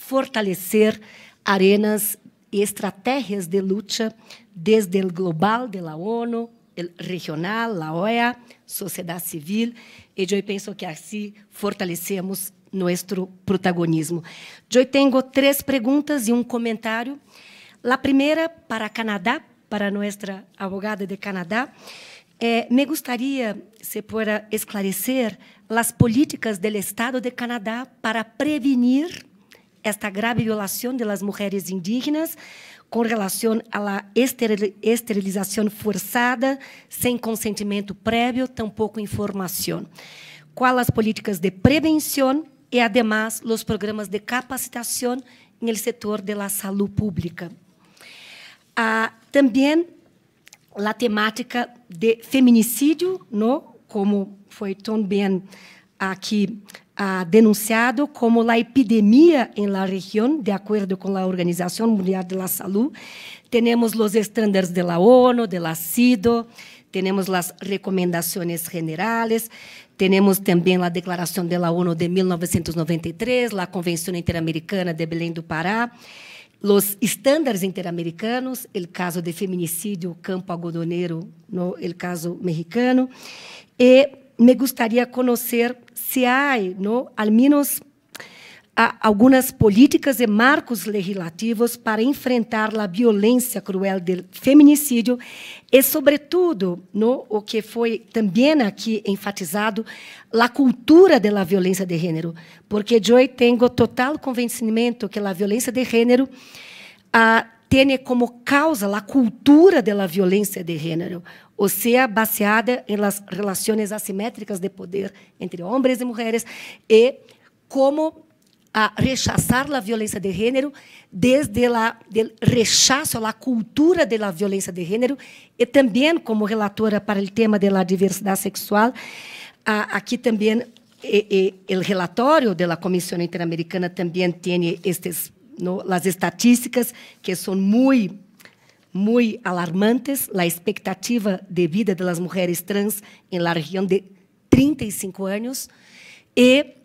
fortalecer arenas e estratégias de luta desde o global da ONU, el regional, la OEA, sociedade civil, e eu penso que assim fortalecemos nosso protagonismo. Eu tenho três perguntas e um comentário. A primeira para Canadá, para nossa abogada de Canadá. Eh, me gostaria se pudesse esclarecer as políticas do Estado de Canadá para prevenir esta grave violação das mulheres indígenas com relação à esterilização forçada, sem consentimento prévio, tampouco informação. Qual as políticas de prevenção e, además, os programas de capacitação no setor da saúde pública. Ah, também a temática de feminicídio, no, como foi tão bem aqui ah, denunciado como a epidemia em la região, de acordo com a Organização Mundial de la Salud. Temos os estándares de la ONU, de la CIDO, temos as recomendações generales, temos também a Declaração de la ONU de 1993, a Convenção Interamericana de Belém do Pará, os estándares interamericanos, o caso de feminicídio, campo algodoneiro, no el caso mexicano, e eh, me gustaría conhecer se há, no, ao menos, algumas políticas e marcos legislativos para enfrentar a violência cruel do feminicídio e, sobretudo, no, o que foi também aqui enfatizado, a cultura da violência de gênero, porque eu tenho total convencimento que a violência de gênero ah, tem como causa a cultura da violência de gênero, ou seja baseada em las relações assimétricas de poder entre homens e mulheres e como a rechazar la violência de gênero desde o rechazo à la cultura de la de gênero e também como relatora para el tema de la sexual, aqui também o relatório da Comissão Interamericana também tem estas, não, as estatísticas que são muito muy alarmantes, la expectativa de vida de las mujeres trans en la región de 35 años. E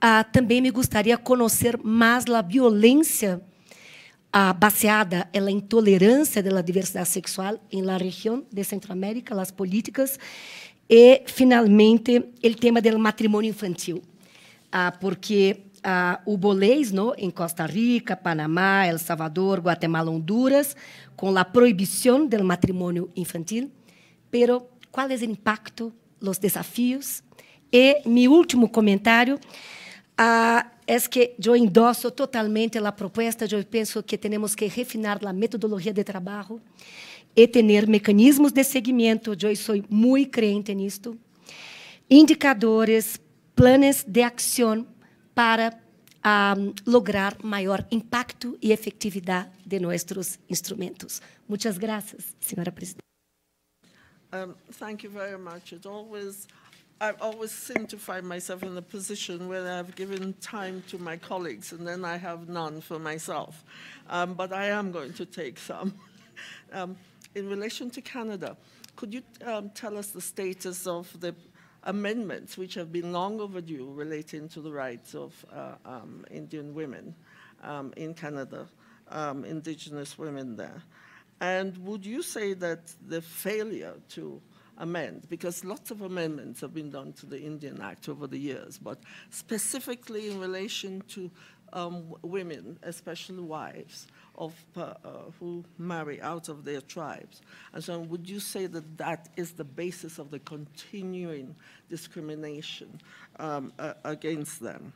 ah, também me gostaria conhecer mais a violência ah, baseada na intolerância da diversidade sexual en la região de Centroamérica, as políticas. E, finalmente, o tema do matrimônio infantil, ah, porque ah, o bolês no, em Costa Rica, Panamá, El Salvador, Guatemala, Honduras, com a proibição do matrimônio infantil. Pero, qual é o impacto, los desafíos? E meu último comentário ah, é que eu endosso totalmente a proposta. Eu penso que temos que refinar a metodologia de trabalho e ter mecanismos de seguimento. Eu sou muito crente nisto. Indicadores, planos de ação para a ah, lograr maior impacto e efetividade de nossos instrumentos. Muitas graças, senhora presidente. Um, thank you very much. It always, I always seem to find myself in a position where I've given time to my colleagues and then I have none for myself. Um, but I am going to take some. um, in relation to Canada, could you um, tell us the status of the amendments which have been long overdue relating to the rights of uh, um, Indian women um, in Canada, um, indigenous women there. And would you say that the failure to amend, because lots of amendments have been done to the Indian Act over the years, but specifically in relation to um, women, especially wives, of uh, uh, who marry out of their tribes. And so would you say that that is the basis of the continuing discrimination um, uh, against them?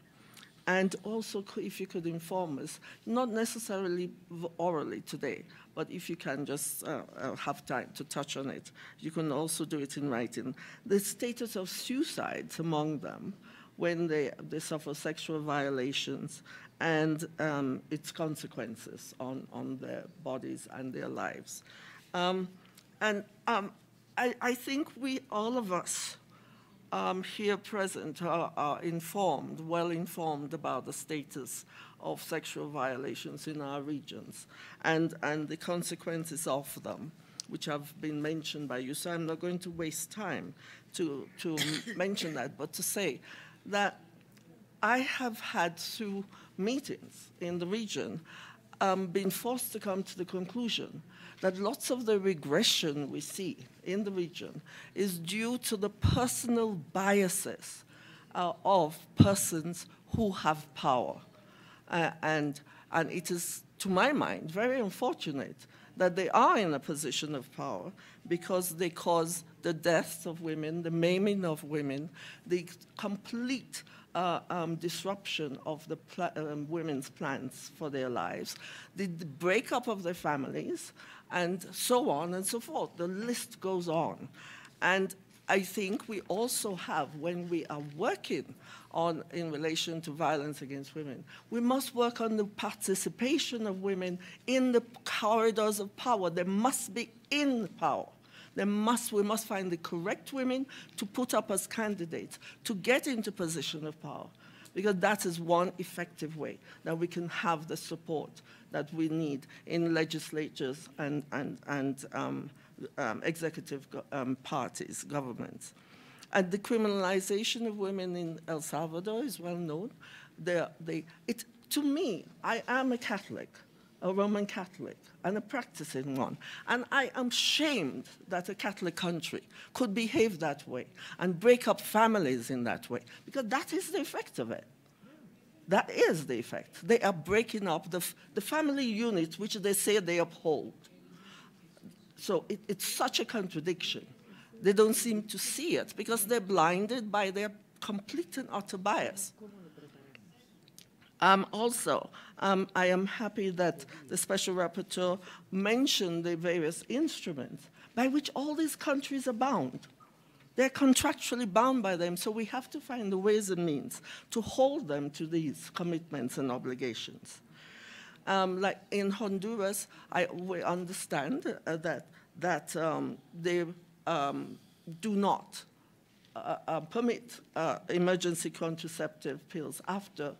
And also, if you could inform us, not necessarily orally today, but if you can just uh, uh, have time to touch on it, you can also do it in writing. The status of suicides among them when they, they suffer sexual violations and um, its consequences on, on their bodies and their lives. Um, and um, I, I, think we, all of us um, here present, are, are, informed, well informed about the status of sexual violations in our regions and, and the consequences of them. Which have been mentioned by you, so I'm not going to waste time to, to mention that, but to say that I have had to meetings in the region um, been forced to come to the conclusion that lots of the regression we see in the region is due to the personal biases uh, of persons who have power. Uh, and, and it is, to my mind, very unfortunate that they are in a position of power because they cause the deaths of women, the maiming of women, the complete uh, um, disruption of the pl um, women's plans for their lives, the, the, breakup of their families, and so on and so forth. The list goes on. And I think we also have, when we are working on in relation to violence against women, we must work on the participation of women in the corridors of power. They must be in power. Then must, we must find the correct women to put up as candidates to get into position of power because that is one effective way that we can have the support that we need in legislatures and, and, and um, um, executive um, parties, governments. And the criminalization of women in El Salvador is well known. they, it, to me, I am a Catholic, a Roman Catholic and a practicing one. And I am shamed that a Catholic country could behave that way and break up families in that way, because that is the effect of it. That is the effect. They are breaking up the, the family unit which they say they uphold. So it, it's such a contradiction. They don't seem to see it because they're blinded by their complete and utter bias. Um, also, um, I am happy that the Special Rapporteur mentioned the various instruments by which all these countries are bound. They're contractually bound by them, so we have to find the ways and means to hold them to these commitments and obligations. Um, like in Honduras, I, we understand uh, that, that um, they um, do not uh, uh, permit uh, emergency contraceptive pills after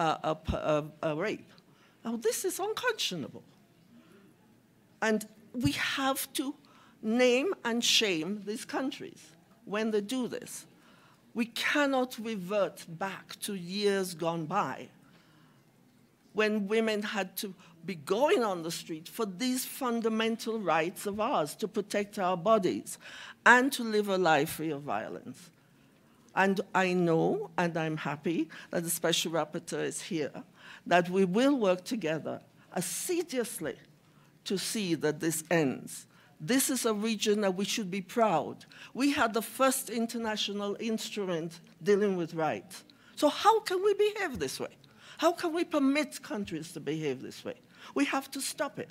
a, a, a rape. Now, this is unconscionable. And we have to name and shame these countries when they do this. We cannot revert back to years gone by when women had to be going on the street for these fundamental rights of ours to protect our bodies and to live a life free of violence. And I know, and I'm happy that the Special Rapporteur is here, that we will work together assiduously to see that this ends. This is a region that we should be proud. We had the first international instrument dealing with rights. So how can we behave this way? How can we permit countries to behave this way? We have to stop it.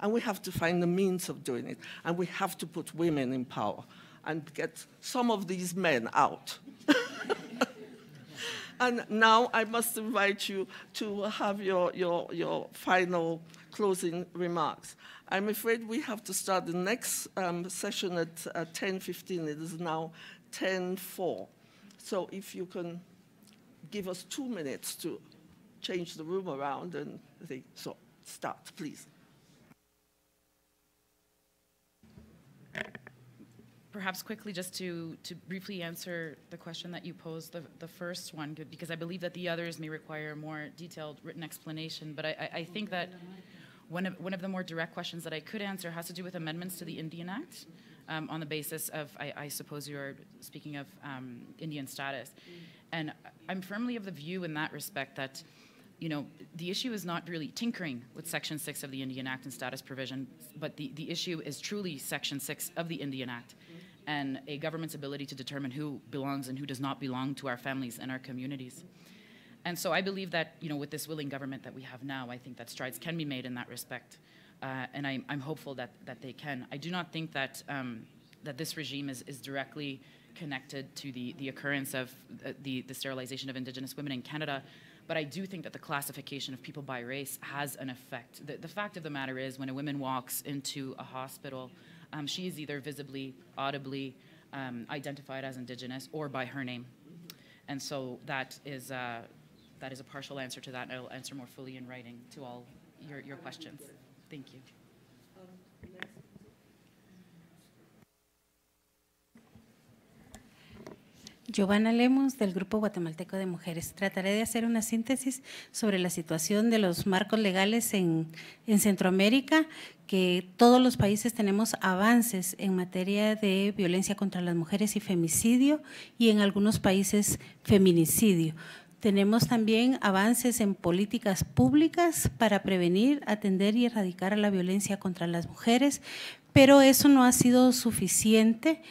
And we have to find the means of doing it. And we have to put women in power and get some of these men out. and now I must invite you to have your, your, your final closing remarks. I'm afraid we have to start the next um, session at 10.15. Uh, it is now 10.04. So if you can give us two minutes to change the room around and think, so start, please. perhaps quickly just to, to briefly answer the question that you posed, the, the first one, because I believe that the others may require more detailed written explanation, but I, I, I think that one of, one of the more direct questions that I could answer has to do with amendments to the Indian Act um, on the basis of, I, I suppose you're speaking of um, Indian status. And I'm firmly of the view in that respect that you know, the issue is not really tinkering with Section 6 of the Indian Act and status provision, but the, the issue is truly Section 6 of the Indian Act and a government's ability to determine who belongs and who does not belong to our families and our communities. And so I believe that, you know, with this willing government that we have now, I think that strides can be made in that respect. Uh, and I, am hopeful that, that they can. I do not think that, um, that this regime is, is directly connected to the, the occurrence of uh, the, the sterilization of Indigenous women in Canada, but I do think that the classification of people by race has an effect. The, the fact of the matter is, when a woman walks into a hospital, um, she is either visibly, audibly um, identified as Indigenous or by her name. And so that is, uh, that is a partial answer to that, and I'll answer more fully in writing to all your, your questions. Thank you. Giovanna Lemos, del Grupo Guatemalteco de Mujeres. Trataré de hacer una síntesis sobre la situación de los marcos legales en, Centroamérica, que todos los países tenemos avances en materia de violencia contra las mujeres y femicidio, y en algunos países feminicidio. Tenemos también avances en políticas públicas para prevenir, atender y erradicar la violencia contra las mujeres, pero eso no ha sido suficiente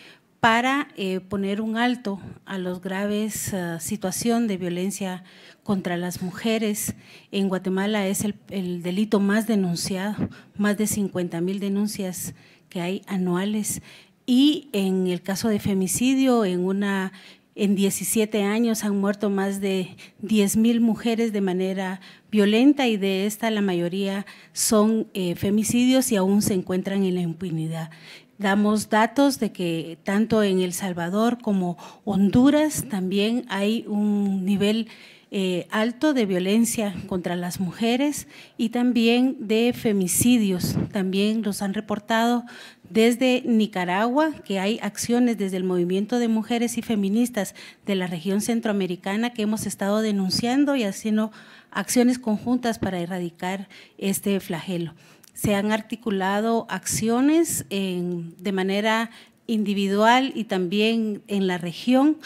para eh, poner un alto a los graves eh, situación de violencia contra las mujeres. En Guatemala es el, el delito más denunciado, más de 50 mil denuncias que hay anuales. Y en el caso de femicidio, en una en 17 años han muerto más de 10.000 mujeres de manera violenta y de esta la mayoría son eh, femicidios y aún se encuentran en la impunidad. Damos datos de que tanto en El Salvador como Honduras también hay un nivel eh, alto de violencia contra las mujeres y también de femicidios. También los han reportado desde Nicaragua, que hay acciones desde el movimiento de mujeres y feministas de la región centroamericana que hemos estado denunciando y haciendo acciones conjuntas para erradicar este flagelo. Se han articulado acciones de manera individual y también en la región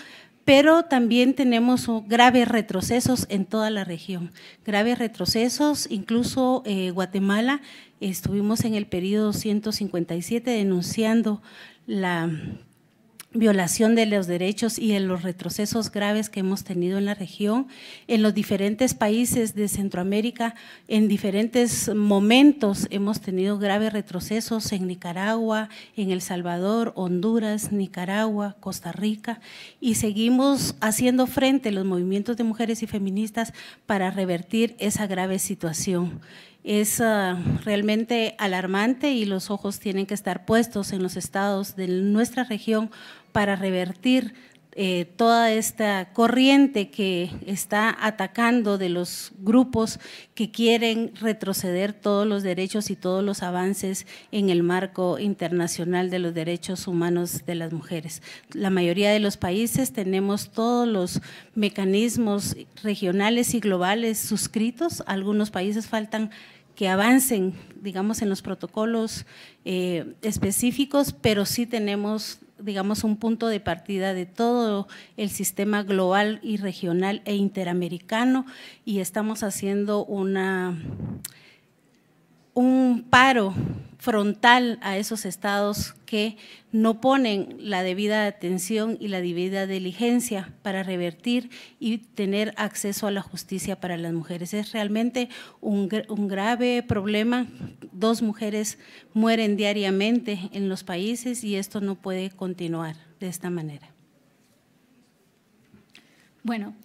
pero también tenemos graves retrocesos en toda la región, graves retrocesos, incluso eh, Guatemala, estuvimos en el periodo 157 denunciando la violación de los derechos y de los retrocesos graves que hemos tenido en la región, en los diferentes países de Centroamérica, en diferentes momentos hemos tenido graves retrocesos en Nicaragua, en El Salvador, Honduras, Nicaragua, Costa Rica, y seguimos haciendo frente a los movimientos de mujeres y feministas para revertir esa grave situación es ah, realmente alarmante y los ojos tienen que estar puestos en los estados de nuestra región para revertir eh, toda esta corriente que está atacando de los grupos que quieren retroceder todos los derechos y todos los avances en el marco internacional de los derechos humanos de las mujeres. La mayoría de los países tenemos todos los mecanismos regionales y globales suscritos, algunos países faltan que avancen, digamos, en los protocolos eh, específicos, pero sí tenemos digamos, un punto de partida de todo el sistema global y regional e interamericano y estamos haciendo una un paro frontal a esos estados que no ponen la debida atención y la debida diligencia para revertir y tener acceso a la justicia para las mujeres. Es realmente un, grave problema. Dos mujeres mueren diariamente en los países y esto no puede continuar de esta manera. Bueno,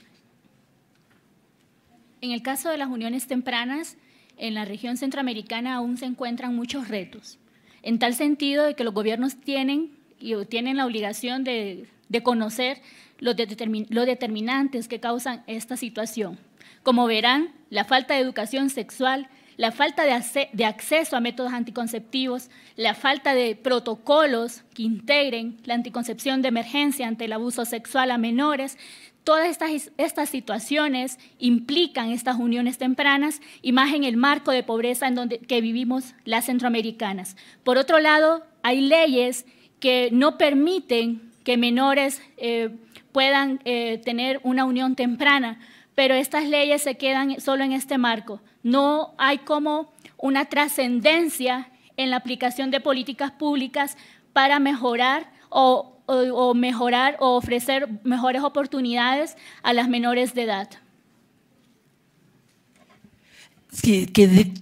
en el caso de las uniones tempranas, en la región centroamericana aún se encuentran muchos retos, en tal sentido de que los gobiernos tienen y tienen la obligación de, conocer los, determinantes que causan esta situación. Como verán, la falta de educación sexual, la falta de, de, acceso a métodos anticonceptivos, la falta de protocolos que integren la anticoncepción de emergencia ante el abuso sexual a menores, Todas estas, estas situaciones implican estas uniones tempranas y más en el marco de pobreza en donde, que vivimos las centroamericanas. Por otro lado, hay leyes que no permiten que menores eh, puedan eh, tener una unión temprana, pero estas leyes se quedan solo en este marco. No hay como una trascendencia en la aplicación de políticas públicas para mejorar o o, mejorar o ofrecer mejores oportunidades a las menores de edad.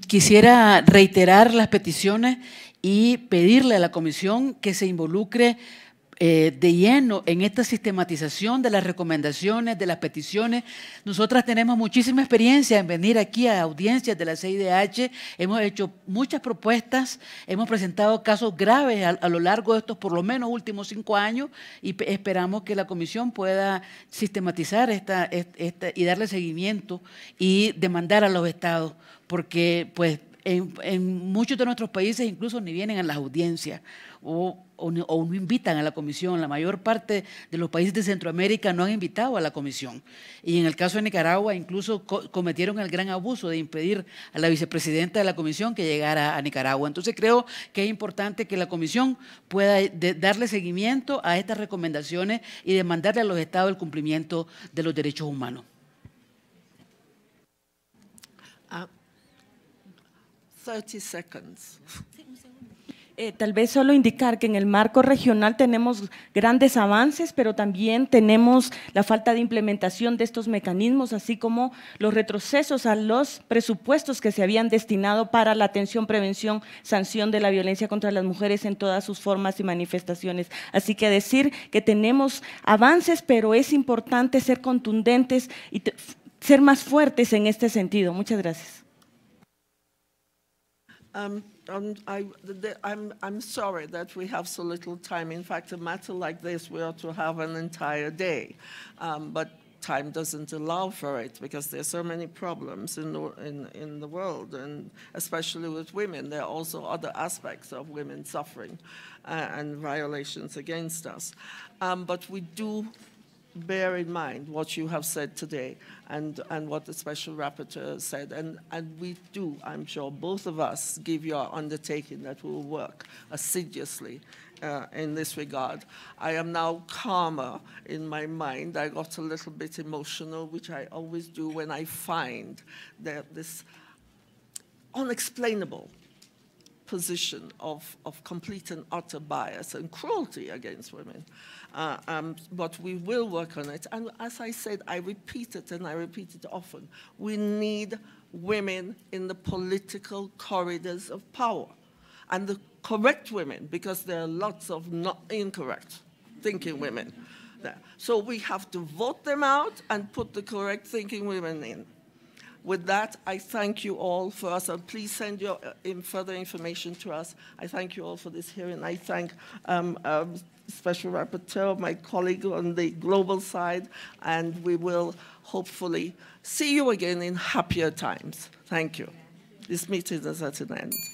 quisiera reiterar las peticiones y pedirle a la comisión que se involucre eh, de lleno en esta sistematización de las recomendaciones, de las peticiones. Nosotras tenemos muchísima experiencia en venir aquí a audiencias de la CIDH, hemos hecho muchas propuestas, hemos presentado casos graves a, lo largo de estos por lo menos últimos cinco años y esperamos que la comisión pueda sistematizar esta, y darle seguimiento y demandar a los estados, porque pues en, en, muchos de nuestros países incluso ni vienen a las audiencias o o no, invitan a la comisión. La mayor parte de los países de Centroamérica no han invitado a la comisión. Y en el caso de Nicaragua, incluso cometieron el gran abuso de impedir a la vicepresidenta de la comisión que llegara a Nicaragua. Entonces creo que es importante que la comisión pueda darle seguimiento a estas recomendaciones y demandarle a los estados el cumplimiento de los derechos humanos. 30 ah, eh, tal vez solo indicar que en el marco regional tenemos grandes avances, pero también tenemos la falta de implementación de estos mecanismos, así como los retrocesos a los presupuestos que se habían destinado para la atención, prevención, sanción de la violencia contra las mujeres en todas sus formas y manifestaciones. Así que decir que tenemos avances, pero es importante ser contundentes y ser más fuertes en este sentido. Muchas gracias. Um, Um, I, am I'm, I'm sorry that we have so little time. In fact, a matter like this, we ought to have an entire day. Um, but time doesn't allow for it because there are so many problems in the, in, in the world, and especially with women. There are also other aspects of women suffering uh, and violations against us. Um, but we do bear in mind what you have said today and, and what the Special Rapporteur said. And, and we do, I'm sure, both of us give you our undertaking that we will work assiduously uh, in this regard. I am now calmer in my mind. I got a little bit emotional, which I always do when I find that this unexplainable position of, of complete and utter bias and cruelty against women. Uh, um, but we will work on it. And as I said, I repeat it and I repeat it often. We need women in the political corridors of power and the correct women, because there are lots of not incorrect thinking women there. So we have to vote them out and put the correct thinking women in. With that, I thank you all for us, and please send your uh, in further information to us. I thank you all for this hearing. I thank um, um, Special Rapporteur, my colleague on the global side, and we will hopefully see you again in happier times. Thank you. This meeting is at an end.